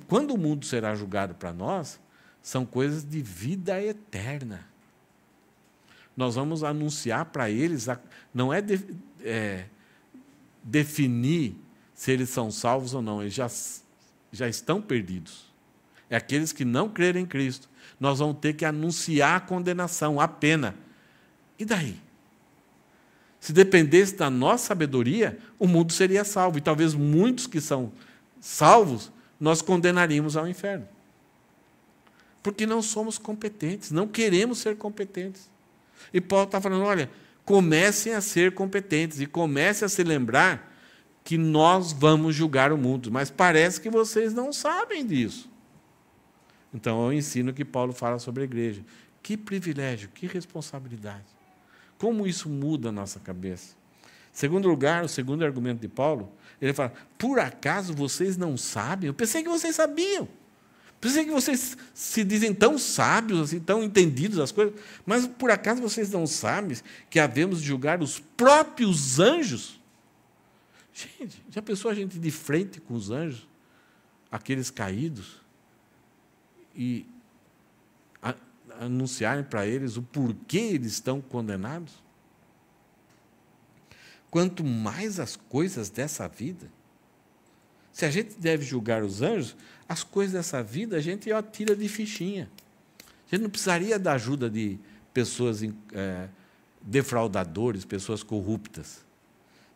Quando o mundo será julgado para nós, são coisas de vida eterna nós vamos anunciar para eles, a, não é, de, é, definir se eles são salvos ou não, eles já, já estão perdidos. É aqueles que não crerem em Cristo. Nós vamos ter que anunciar a condenação, a pena. E daí? Se dependesse da nossa sabedoria, o mundo seria salvo. E talvez muitos que são salvos, nós condenaríamos ao inferno. Porque não somos competentes, não queremos ser competentes. E Paulo está falando: olha, comecem a ser competentes e comecem a se lembrar que nós vamos julgar o mundo, mas parece que vocês não sabem disso. Então, eu ensino que Paulo fala sobre a igreja. Que privilégio, que responsabilidade. Como isso muda a nossa cabeça. Segundo lugar, o segundo argumento de Paulo, ele fala: por acaso vocês não sabem? Eu pensei que vocês sabiam. Precisa é que vocês se dizem tão sábios, assim, tão entendidos das coisas, mas por acaso vocês não sabem que havemos de julgar os próprios anjos? Gente, já pensou a gente de frente com os anjos, aqueles caídos, e a, anunciarem para eles o porquê eles estão condenados? Quanto mais as coisas dessa vida, se a gente deve julgar os anjos, as coisas dessa vida a gente tira de fichinha. A gente não precisaria da ajuda de pessoas é, defraudadoras, pessoas corruptas.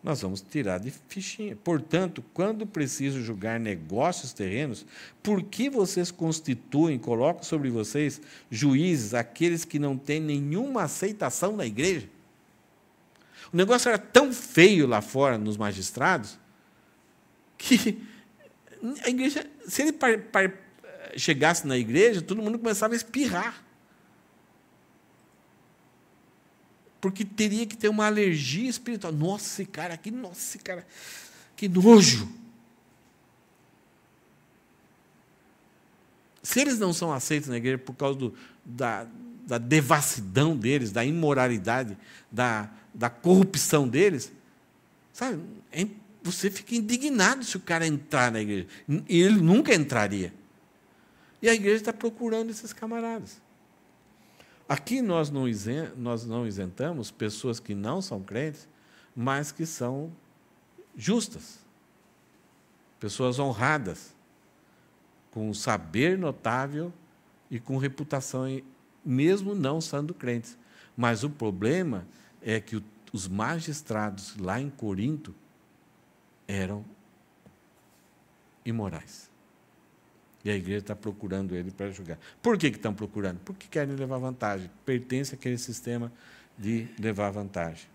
Nós vamos tirar de fichinha. Portanto, quando preciso julgar negócios terrenos, por que vocês constituem, colocam sobre vocês juízes, aqueles que não têm nenhuma aceitação na igreja? O negócio era tão feio lá fora nos magistrados que a igreja se ele par, par, chegasse na igreja, todo mundo começava a espirrar. Porque teria que ter uma alergia espiritual. Nossa, esse cara aqui, nossa, esse cara, que nojo. Se eles não são aceitos na igreja por causa do, da, da devassidão deles, da imoralidade, da, da corrupção deles, sabe? É você fica indignado se o cara entrar na igreja. E ele nunca entraria. E a igreja está procurando esses camaradas. Aqui nós não, nós não isentamos pessoas que não são crentes, mas que são justas, pessoas honradas, com saber notável e com reputação, mesmo não sendo crentes. Mas o problema é que os magistrados lá em Corinto eram imorais. E a igreja está procurando ele para julgar. Por que, que estão procurando? Porque querem levar vantagem. Pertence àquele sistema de levar vantagem.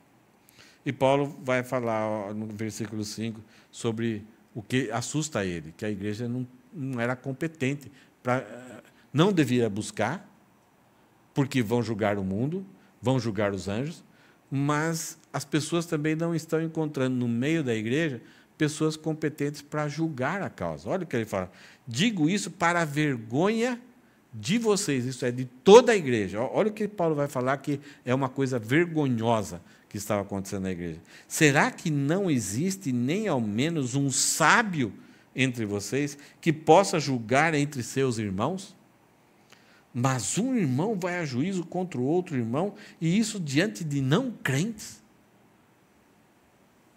E Paulo vai falar no versículo 5 sobre o que assusta ele, que a igreja não, não era competente, pra, eh, não devia buscar, porque vão julgar o mundo, vão julgar os anjos, mas as pessoas também não estão encontrando no meio da igreja pessoas competentes para julgar a causa. Olha o que ele fala. Digo isso para a vergonha de vocês, isso é de toda a igreja. Olha o que Paulo vai falar que é uma coisa vergonhosa que estava acontecendo na igreja. Será que não existe nem ao menos um sábio entre vocês que possa julgar entre seus irmãos? Mas um irmão vai a juízo contra o outro irmão, e isso diante de não crentes?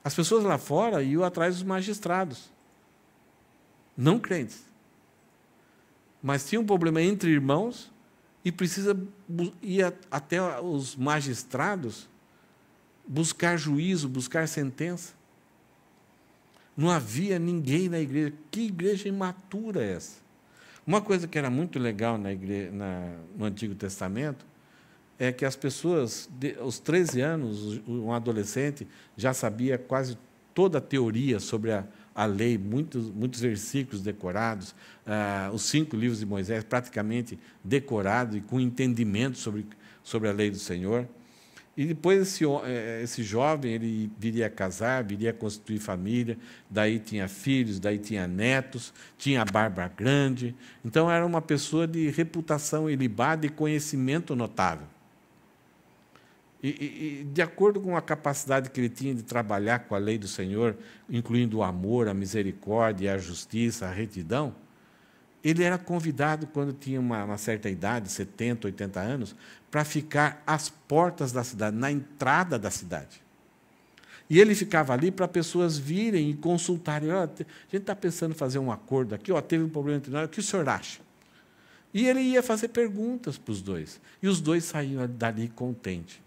As pessoas lá fora iam atrás dos magistrados, não crentes. Mas tinha um problema entre irmãos e precisa ir até os magistrados buscar juízo, buscar sentença. Não havia ninguém na igreja. Que igreja imatura é essa? Uma coisa que era muito legal na igreja, na, no Antigo Testamento é que as pessoas, de, aos 13 anos, um adolescente já sabia quase toda a teoria sobre a, a lei, muitos, muitos versículos decorados, ah, os cinco livros de Moisés praticamente decorados e com entendimento sobre, sobre a lei do Senhor. E depois esse, eh, esse jovem ele viria a casar, viria a constituir família, daí tinha filhos, daí tinha netos, tinha a barba grande. Então era uma pessoa de reputação ilibada e conhecimento notável. E, e, de acordo com a capacidade que ele tinha de trabalhar com a lei do Senhor, incluindo o amor, a misericórdia, a justiça, a retidão, ele era convidado, quando tinha uma, uma certa idade, 70, 80 anos, para ficar às portas da cidade, na entrada da cidade. E ele ficava ali para pessoas virem e consultarem. Oh, a gente está pensando em fazer um acordo aqui, oh, teve um problema entre nós, o que o senhor acha? E ele ia fazer perguntas para os dois. E os dois saíam dali contentes.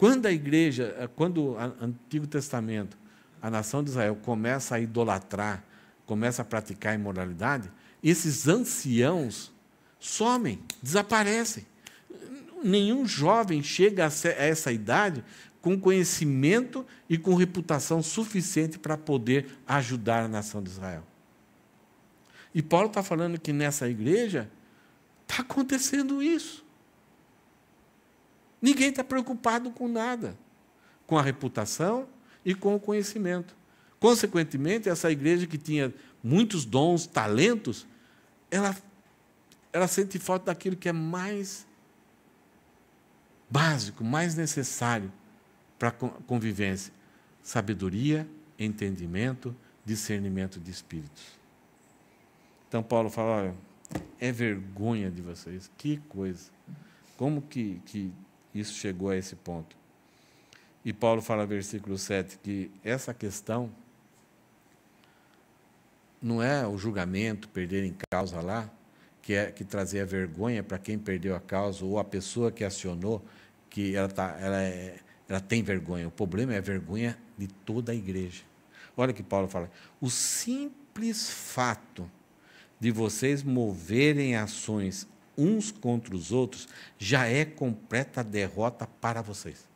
Quando a igreja, eh, quando o Antigo Testamento, a nação de Israel começa a idolatrar, começa a praticar imoralidade, esses anciãos somem, desaparecem. Nenhum jovem chega a essa idade com conhecimento e com reputação suficiente para poder ajudar a nação de Israel. E Paulo está falando que nessa igreja está acontecendo isso. Ninguém está preocupado com nada, com a reputação e com o conhecimento. Consequentemente, essa igreja que tinha muitos dons, talentos, ela, ela sente falta daquilo que é mais básico, mais necessário para a convivência: sabedoria, entendimento, discernimento de espíritos. Então Paulo fala, olha, é vergonha de vocês, que coisa. Como que, que isso chegou a esse ponto. E Paulo fala, versículo 7, que essa questão não é o julgamento, perder em causa lá, que, é, que trazia vergonha para quem perdeu a causa, ou a pessoa que acionou, que ela, tá, ela, é, ela tem vergonha. O problema é a vergonha de toda a igreja. Olha que Paulo fala. O simples fato de vocês moverem ações uns contra os outros já é completa derrota para vocês.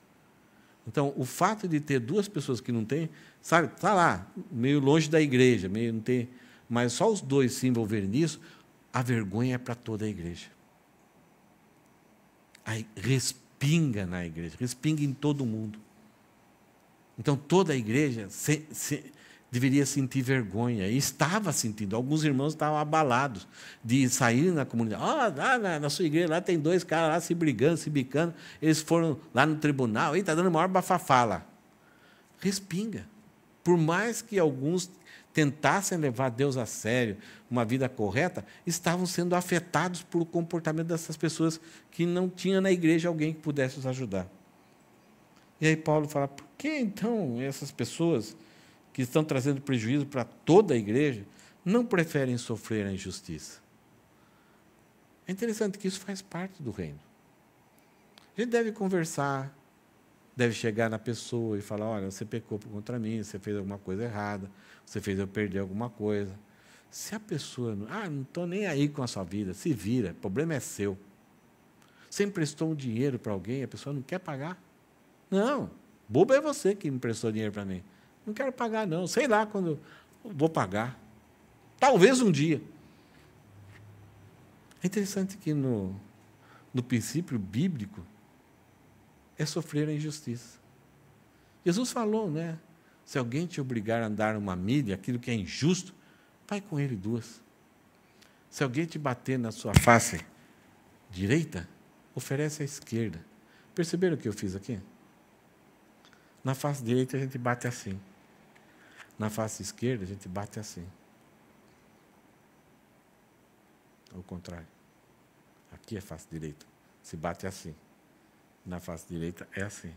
Então, o fato de ter duas pessoas que não têm, sabe, está lá, meio longe da igreja, meio não tem, mas só os dois se envolverem nisso, a vergonha é para toda a igreja. Aí, respinga na igreja, respinga em todo mundo. Então, toda a igreja se, se, deveria sentir vergonha. E estava sentindo. Alguns irmãos estavam abalados de sair na comunidade. Ah, oh, lá na, na, sua igreja, lá tem dois caras lá se brigando, se bicando. Eles foram lá no tribunal. E está dando maior bafafala. Respinga. Por mais que alguns tentassem levar Deus a sério, uma vida correta, estavam sendo afetados pelo comportamento dessas pessoas que não tinha na igreja alguém que pudesse os ajudar. E aí Paulo fala: por que então essas pessoas que estão trazendo prejuízo para toda a igreja, não preferem sofrer a injustiça. É interessante que isso faz parte do reino. A gente deve conversar, deve chegar na pessoa e falar: olha, você pecou contra mim, você fez alguma coisa errada, você fez eu perder alguma coisa. Se a pessoa, não, ah, não estou nem aí com a sua vida, se vira, o problema é seu. Você emprestou um dinheiro para alguém, a pessoa não quer pagar? Não, bobo é você que emprestou dinheiro para mim. Não quero pagar, não. Sei lá quando vou pagar. Talvez um dia. É interessante que no, no princípio bíblico é sofrer a injustiça. Jesus falou, né? Se alguém te obrigar a andar uma milha, aquilo que é injusto, vai com ele duas. Se alguém te bater na sua face direita, oferece à esquerda. Perceberam o que eu fiz aqui? Na face direita a gente bate assim na face esquerda, a gente bate assim. Ao contrário. Aqui é face direita. Se bate assim. Na face direita é assim.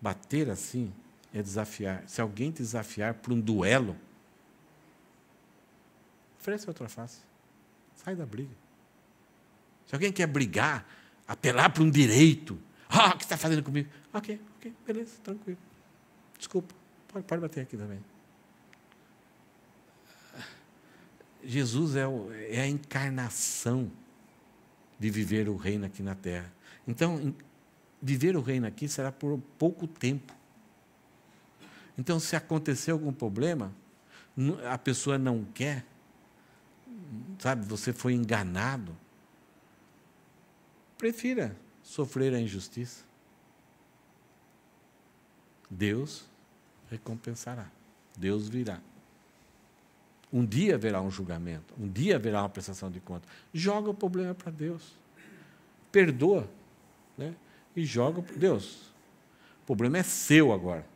Bater assim é desafiar. Se alguém te desafiar para um duelo, ofereça outra face. Sai da briga. Se alguém quer brigar, apelar para um direito, ah, o que está fazendo comigo? Ok, ok, beleza, tranquilo. Desculpa, pode, pode bater aqui também. Jesus é, o, é a encarnação de viver o reino aqui na terra. Então, viver o reino aqui será por pouco tempo. Então, se acontecer algum problema, a pessoa não quer, sabe, você foi enganado, prefira sofrer a injustiça. Deus recompensará. Deus virá. Um dia haverá um julgamento, um dia haverá uma prestação de contas. Joga o problema para Deus. Perdoa. Né? E joga para Deus. O problema é seu agora.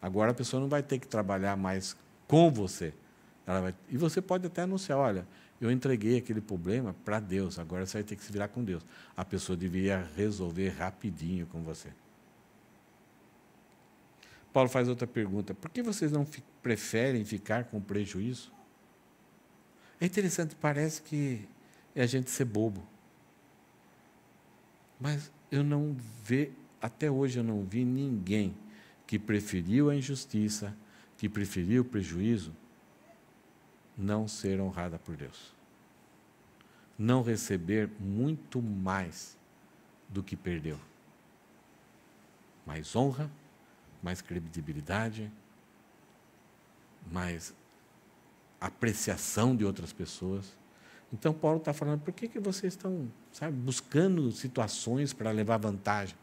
Agora a pessoa não vai ter que trabalhar mais com você. Vai, e você pode até anunciar: olha, eu entreguei aquele problema para Deus, agora você vai ter que se virar com Deus. A pessoa deveria resolver rapidinho com você. Paulo faz outra pergunta: por que vocês não fi preferem ficar com prejuízo? É interessante, parece que é a gente ser bobo. Mas eu não vejo, até hoje eu não vi ninguém que preferiu a injustiça, que preferiu o prejuízo, não ser honrada por Deus. Não receber muito mais do que perdeu. mais honra mais credibilidade, mais apreciação de outras pessoas. Então Paulo está falando, por que, que vocês estão sabe, buscando situações para levar vantagem?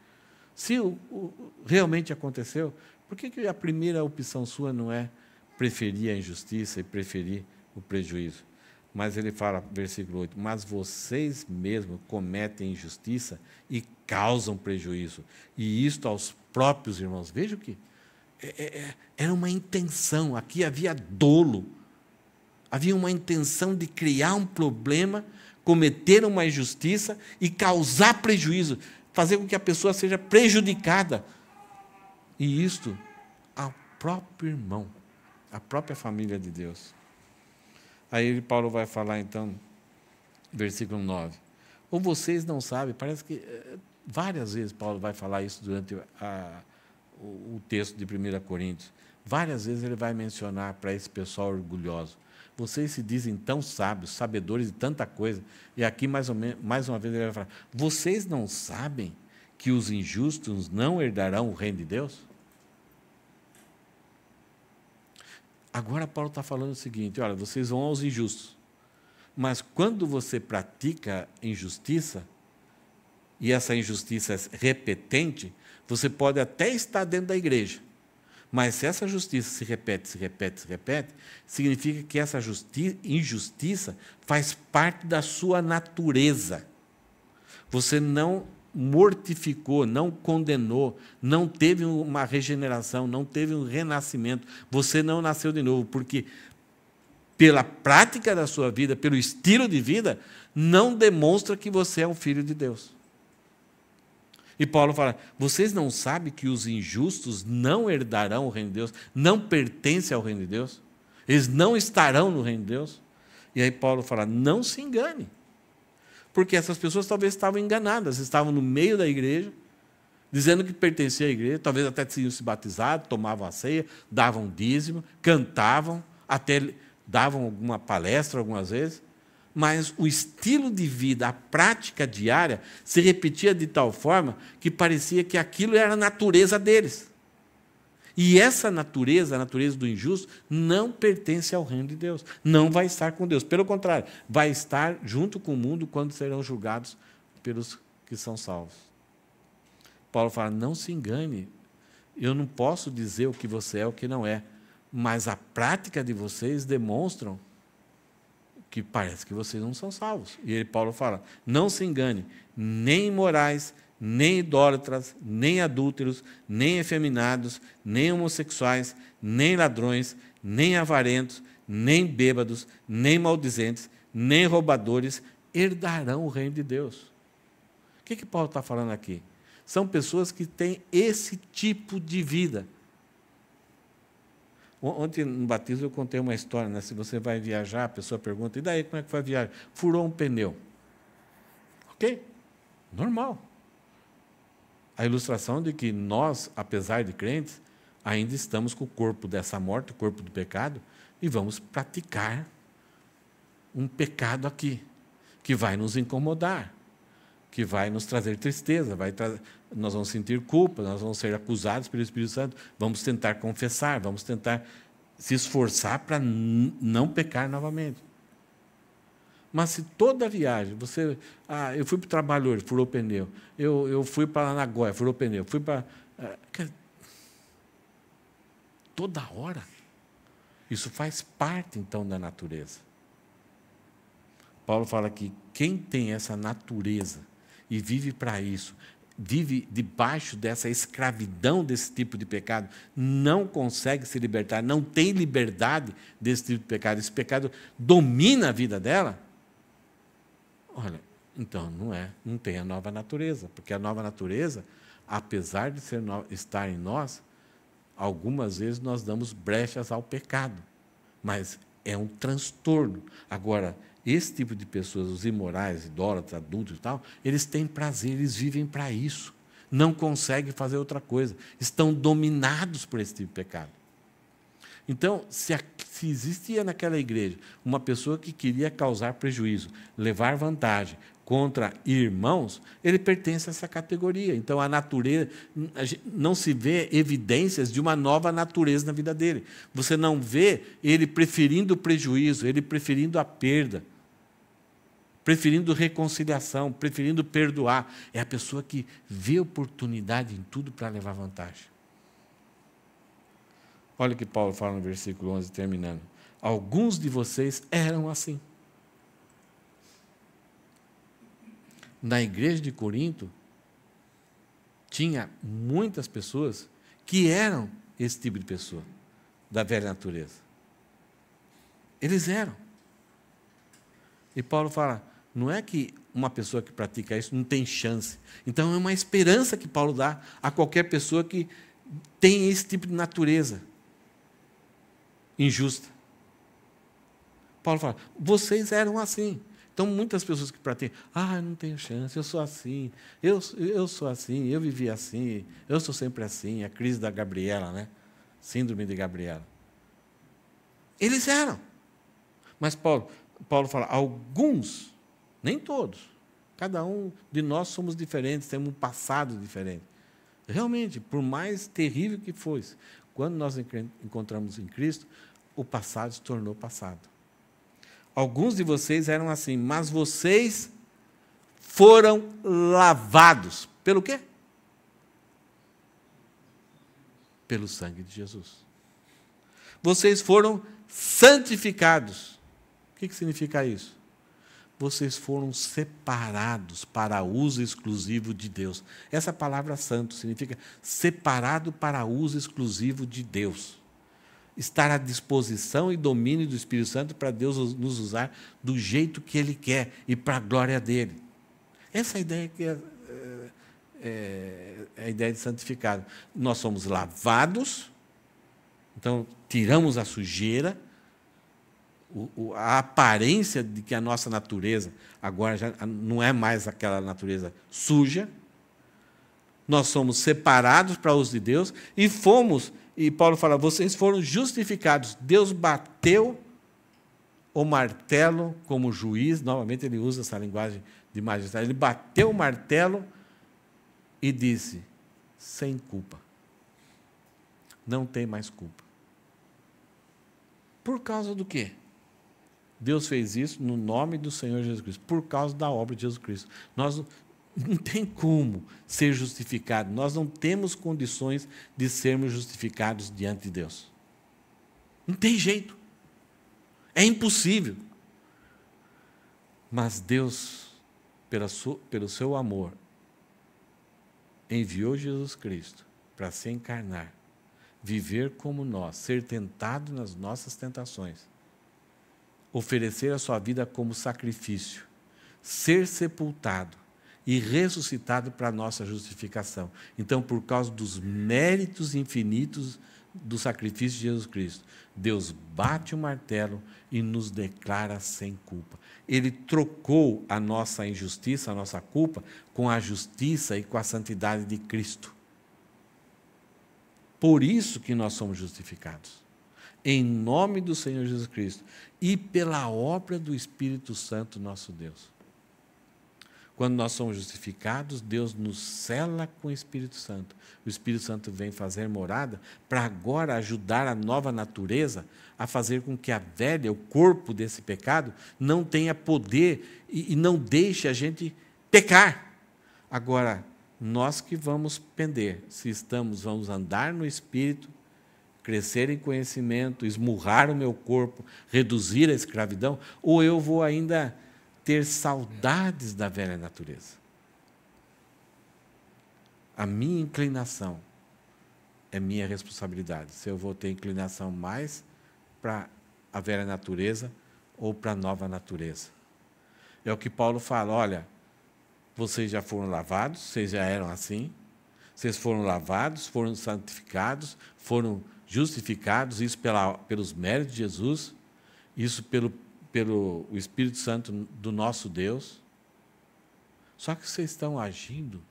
Se o, o, realmente aconteceu, por que, que a primeira opção sua não é preferir a injustiça e preferir o prejuízo? Mas ele fala, versículo 8: Mas vocês mesmos cometem injustiça e causam prejuízo, e isto aos próprios irmãos. Veja que é, é, é, era uma intenção, aqui havia dolo, havia uma intenção de criar um problema, cometer uma injustiça e causar prejuízo, fazer com que a pessoa seja prejudicada. E isto ao próprio irmão, à própria família de Deus. Aí Paulo vai falar então, versículo 9. Ou vocês não sabem, parece que eh, Várias vezes Paulo vai falar isso durante a, o, o texto de 1 Coríntios. Várias vezes ele vai mencionar para esse pessoal orgulhoso. Vocês se dizem tão sábios, sabedores de tanta coisa. E aqui, mais, ou menos, mais uma vez, ele vai falar: Vocês não sabem que os injustos não herdarão o reino de Deus? Agora, Paulo está falando o seguinte: olha, vocês vão aos injustos. Mas quando você pratica injustiça, e essa injustiça é repetente, você pode até estar dentro da igreja. Mas se essa justiça se repete, se repete, se repete, significa que essa injustiça faz parte da sua natureza. Você não mortificou, não condenou, não teve uma regeneração, não teve um renascimento, você não nasceu de novo, porque pela prática da sua vida, pelo estilo de vida, não demonstra que você é um filho de Deus. E Paulo fala: vocês não sabem que os injustos não herdarão o reino de Deus, não pertencem ao reino de Deus? Eles não estarão no reino de Deus? E aí Paulo fala: não se engane. Porque essas pessoas talvez estavam enganadas, estavam no meio da igreja, dizendo que pertencia à igreja, talvez até tinham se batizado, tomavam a ceia, davam dízimo, cantavam, até davam alguma palestra algumas vezes mas o estilo de vida, a prática diária, se repetia de tal forma que parecia que aquilo era a natureza deles. E essa natureza, a natureza do injusto, não pertence ao reino de Deus. Não vai estar com Deus. Pelo contrário, vai estar junto com o mundo quando serão julgados pelos que são salvos. Paulo fala: não se engane. Eu não posso dizer o que você é, o que não é. Mas a prática de vocês demonstram que parece que vocês não são salvos. E ele, Paulo fala: não se engane, nem imorais, nem idólatras, nem adúlteros, nem efeminados, nem homossexuais, nem ladrões, nem avarentos, nem bêbados, nem maldizentes, nem roubadores herdarão o reino de Deus. O que, que Paulo está falando aqui? São pessoas que têm esse tipo de vida. Ontem, no batismo, eu contei uma história, né? Se você vai viajar, a pessoa pergunta, e daí como é que a viagem? Furou um pneu. Ok? Normal. A ilustração de que nós, apesar de crentes, ainda estamos com o corpo dessa morte, o corpo do pecado, e vamos praticar um pecado aqui, que vai nos incomodar que vai nos trazer tristeza, vai tra nós vamos sentir culpa, nós vamos ser acusados pelo Espírito Santo, vamos tentar confessar, vamos tentar se esforçar para não pecar novamente. Mas se toda a viagem, você. Ah, eu fui para o trabalho hoje, furou pneu. Eu, eu fui para Nagoya, furou pneu. Fui para. Ah, toda hora. Isso faz parte, então, da natureza. Paulo fala que quem tem essa natureza e vive para isso, vive debaixo dessa escravidão desse tipo de pecado, não consegue se libertar, não tem liberdade desse tipo de pecado, esse pecado domina a vida dela, olha, então não é, não tem a nova natureza, porque a nova natureza, apesar de ser, estar em nós, algumas vezes nós damos brechas ao pecado, mas é um transtorno. Agora, esse tipo de pessoas, os imorais, idólatras, adultos e tal, eles têm prazer, eles vivem para isso. Não conseguem fazer outra coisa. Estão dominados por esse tipo de pecado. Então, se, se existia naquela igreja uma pessoa que queria causar prejuízo, levar vantagem contra irmãos, ele pertence a essa categoria. Então, a natureza, não se vê evidências de uma nova natureza na vida dele. Você não vê ele preferindo o prejuízo, ele preferindo a perda preferindo reconciliação, preferindo perdoar. É a pessoa que vê oportunidade em tudo para levar vantagem. Olha o que Paulo fala no versículo 11, terminando. Alguns de vocês eram assim. Na igreja de Corinto, tinha muitas pessoas que eram esse tipo de pessoa, da velha natureza. Eles eram. E Paulo fala: não é que uma pessoa que pratica isso não tem chance. Então é uma esperança que Paulo dá a qualquer pessoa que tem esse tipo de natureza injusta. Paulo fala: vocês eram assim. Então, muitas pessoas que praticam, ah, eu não tenho chance, eu sou assim, eu, eu sou assim, eu vivi assim, eu sou sempre assim, a crise da Gabriela, né? Síndrome de Gabriela. Eles eram. Mas Paulo, Paulo fala, alguns nem todos. Cada um de nós somos diferentes, temos um passado diferente. Realmente, por mais terrível que fosse, quando nós encontramos em Cristo, o passado se tornou passado. Alguns de vocês eram assim, mas vocês foram lavados. Pelo quê? Pelo sangue de Jesus. Vocês foram santificados. O que significa isso? vocês foram separados para uso exclusivo de Deus. Essa palavra santo significa separado para uso exclusivo de Deus. Estar à disposição e domínio do Espírito Santo para Deus nos usar do jeito que Ele quer e para a glória dele. Essa é a ideia que é, é, é a ideia de santificado. Nós somos lavados, então tiramos a sujeira a aparência de que a nossa natureza agora já não é mais aquela natureza suja. Nós somos separados para os de Deus e fomos, e Paulo fala, vocês foram justificados. Deus bateu o martelo como juiz, novamente ele usa essa linguagem de majestade. Ele bateu o martelo e disse: sem culpa. Não tem mais culpa. Por causa do quê? Deus fez isso no nome do Senhor Jesus Cristo, por causa da obra de Jesus Cristo. Nós não tem como ser justificado. Nós não temos condições de sermos justificados diante de Deus. Não tem jeito. É impossível. Mas Deus, sua, pelo seu amor, enviou Jesus Cristo para se encarnar, viver como nós, ser tentado nas nossas tentações oferecer a sua vida como sacrifício, ser sepultado e ressuscitado para a nossa justificação. Então, por causa dos méritos infinitos do sacrifício de Jesus Cristo, Deus bate o martelo e nos declara sem culpa. Ele trocou a nossa injustiça, a nossa culpa, com a justiça e com a santidade de Cristo. Por isso que nós somos justificados. Em nome do Senhor Jesus Cristo e pela obra do Espírito Santo, nosso Deus. Quando nós somos justificados, Deus nos cela com o Espírito Santo. O Espírito Santo vem fazer morada para agora ajudar a nova natureza a fazer com que a velha, o corpo desse pecado, não tenha poder e, e não deixe a gente pecar. Agora, nós que vamos pender, se estamos, vamos andar no Espírito, crescer em conhecimento, esmurrar o meu corpo, reduzir a escravidão, ou eu vou ainda ter saudades da velha natureza. A minha inclinação é minha responsabilidade. Se eu vou ter inclinação mais para a velha natureza ou para a nova natureza. É o que Paulo fala: olha, vocês já foram lavados, vocês já eram assim, vocês foram lavados, foram santificados, foram justificados, isso pela, pelos méritos de Jesus, isso pelo, pelo o Espírito Santo do nosso Deus. Só que vocês estão agindo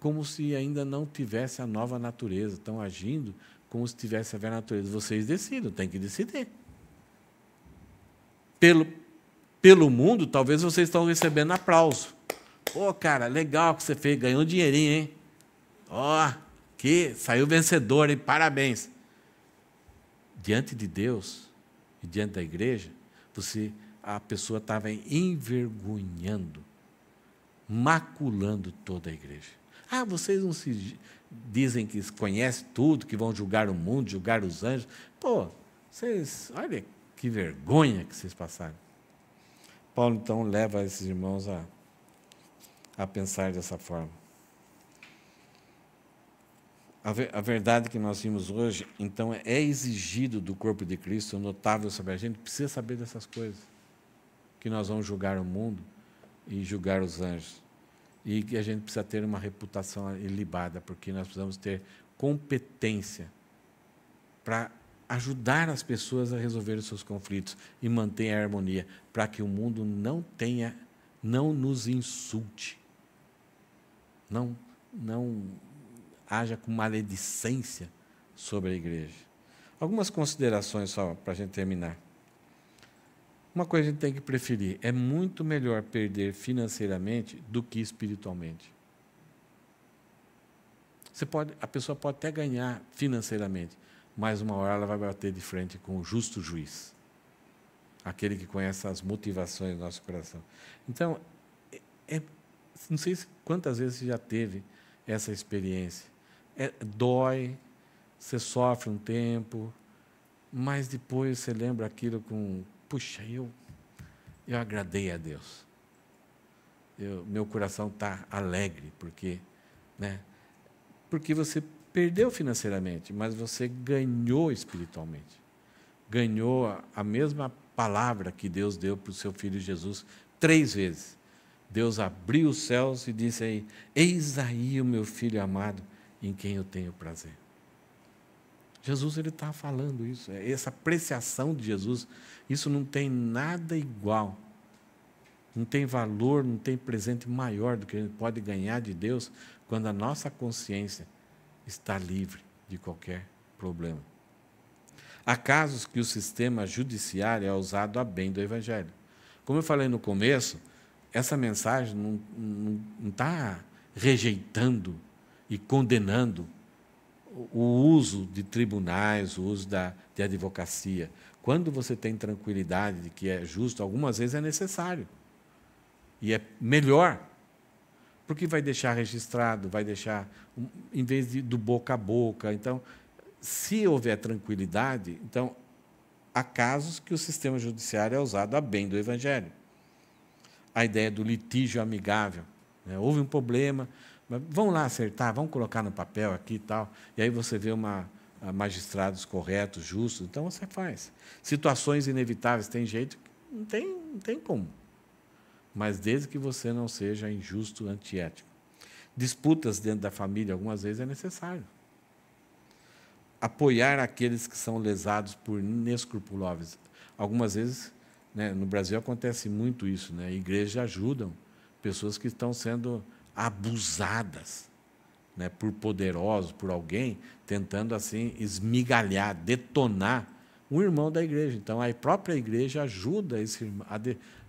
como se ainda não tivesse a nova natureza, estão agindo como se tivesse a velha natureza. Vocês decidem, tem que decidir. Pelo, pelo mundo, talvez vocês estão recebendo aplauso. Ô, oh, cara, legal que você fez, ganhou um dinheirinho, hein? Ó, oh que saiu vencedor, e parabéns. Diante de Deus e diante da igreja, você a pessoa estava envergonhando, maculando toda a igreja. Ah, vocês não se dizem que conhecem tudo, que vão julgar o mundo, julgar os anjos. Pô, vocês, olha que vergonha que vocês passaram. Paulo então leva esses irmãos a, a pensar dessa forma a, verdade que nós vimos hoje, então, é, é exigido do corpo de Cristo, é notável saber. A gente precisa saber dessas coisas. Que nós vamos julgar o mundo e julgar os anjos. E que a gente precisa ter uma reputação ilibada, porque nós precisamos ter competência para ajudar as pessoas a resolver os seus conflitos e manter a harmonia, para que o mundo não tenha, não nos insulte. Não, não haja com maledicência sobre a igreja. Algumas considerações só para a gente terminar. Uma coisa a gente tem que preferir: é muito melhor perder financeiramente do que espiritualmente. Você pode, a pessoa pode até ganhar financeiramente, mas uma hora ela vai bater de frente com o justo juiz, aquele que conhece as motivações do nosso coração. Então, é, é não sei quantas vezes você já teve essa experiência é, dói, você sofre um tempo, mas depois você lembra aquilo com, puxa, eu, eu agradei a Deus. Eu, meu coração está alegre, porque, né, porque você perdeu financeiramente, mas você ganhou espiritualmente. Ganhou a, a mesma palavra que Deus deu para o seu filho Jesus três vezes. Deus abriu os céus e disse aí: Eis aí o meu filho amado, em quem eu tenho prazer. Jesus ele está falando isso, é essa apreciação de Jesus, isso não tem nada igual, não tem valor, não tem presente maior do que a gente pode ganhar de Deus quando a nossa consciência está livre de qualquer problema. Há casos que o sistema judiciário é usado a bem do Evangelho. Como eu falei no começo, essa mensagem não está rejeitando e condenando o uso de tribunais, o uso da, de advocacia. Quando você tem tranquilidade de que é justo, algumas vezes é necessário. E é melhor, porque vai deixar registrado, vai deixar, em vez de, do boca a boca. Então, se houver tranquilidade, então há casos que o sistema judiciário é usado a bem do evangelho. A ideia do litígio amigável. Né? Houve um problema, Vão lá acertar, vão colocar no papel aqui e tal. E aí você vê uma, ah, magistrados corretos, justos. Então você faz. Situações inevitáveis, tem jeito, não tem, não tem como. Mas desde que você não seja injusto, antiético. Disputas dentro da família, algumas vezes, é necessário. Apoiar aqueles que são lesados por inescrupulosos. Algumas vezes, né, no Brasil acontece muito isso, né? Igrejas ajudam pessoas que estão sendo abusadas né, por poderosos, por alguém, tentando assim esmigalhar, detonar um irmão da igreja. Então, a própria igreja ajuda esse,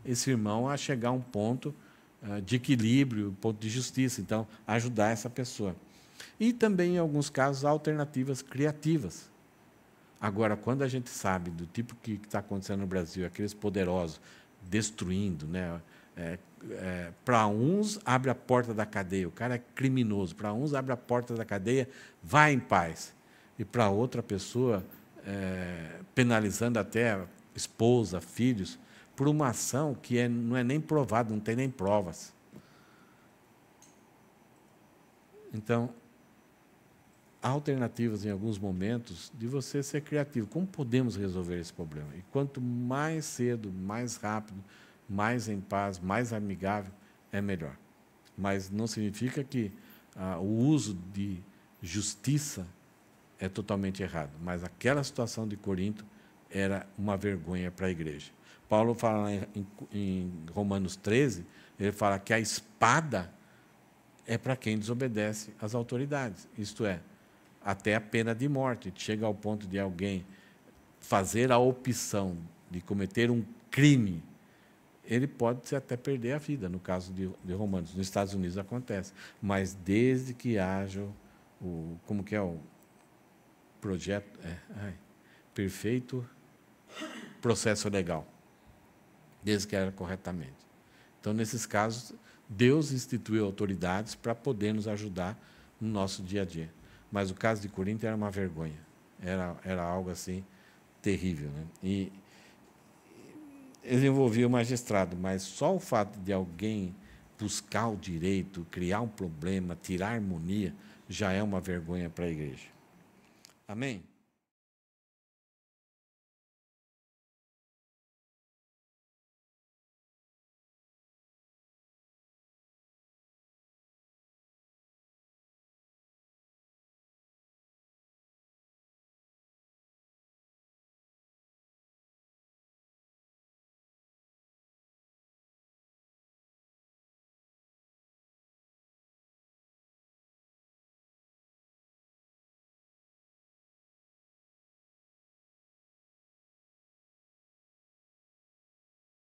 esse irmão a chegar a um ponto ah, de equilíbrio, ponto de justiça. Então, ajudar essa pessoa. E também, em alguns casos, alternativas criativas. Agora, quando a gente sabe do tipo que está acontecendo no Brasil, aqueles poderosos destruindo, né, é, é, para uns abre a porta da cadeia, o cara é criminoso. Para uns abre a porta da cadeia, vai em paz. E para outra pessoa, é, penalizando até esposa, filhos, por uma ação que é, não é nem provada, não tem nem provas. Então, há alternativas em alguns momentos de você ser criativo. Como podemos resolver esse problema? E quanto mais cedo, mais rápido, mais em paz, mais amigável, é melhor. Mas não significa que ah, o uso de justiça é totalmente errado. Mas aquela situação de Corinto era uma vergonha para a igreja. Paulo fala em, em Romanos 13, ele fala que a espada é para quem desobedece às autoridades, isto é, até a pena de morte. Chega ao ponto de alguém fazer a opção de cometer um crime ele pode até perder a vida, no caso de, de romanos. Nos Estados Unidos acontece. Mas desde que haja o. Como que é o projeto? É, ai, perfeito processo legal. Desde que era corretamente. Então, nesses casos, Deus instituiu autoridades para poder nos ajudar no nosso dia a dia. Mas o caso de Corinto era uma vergonha. Era, era algo assim terrível. Né? E ele envolvia o magistrado, mas só o fato de alguém buscar o direito, criar um problema, tirar a harmonia, já é uma vergonha para a igreja. Amém?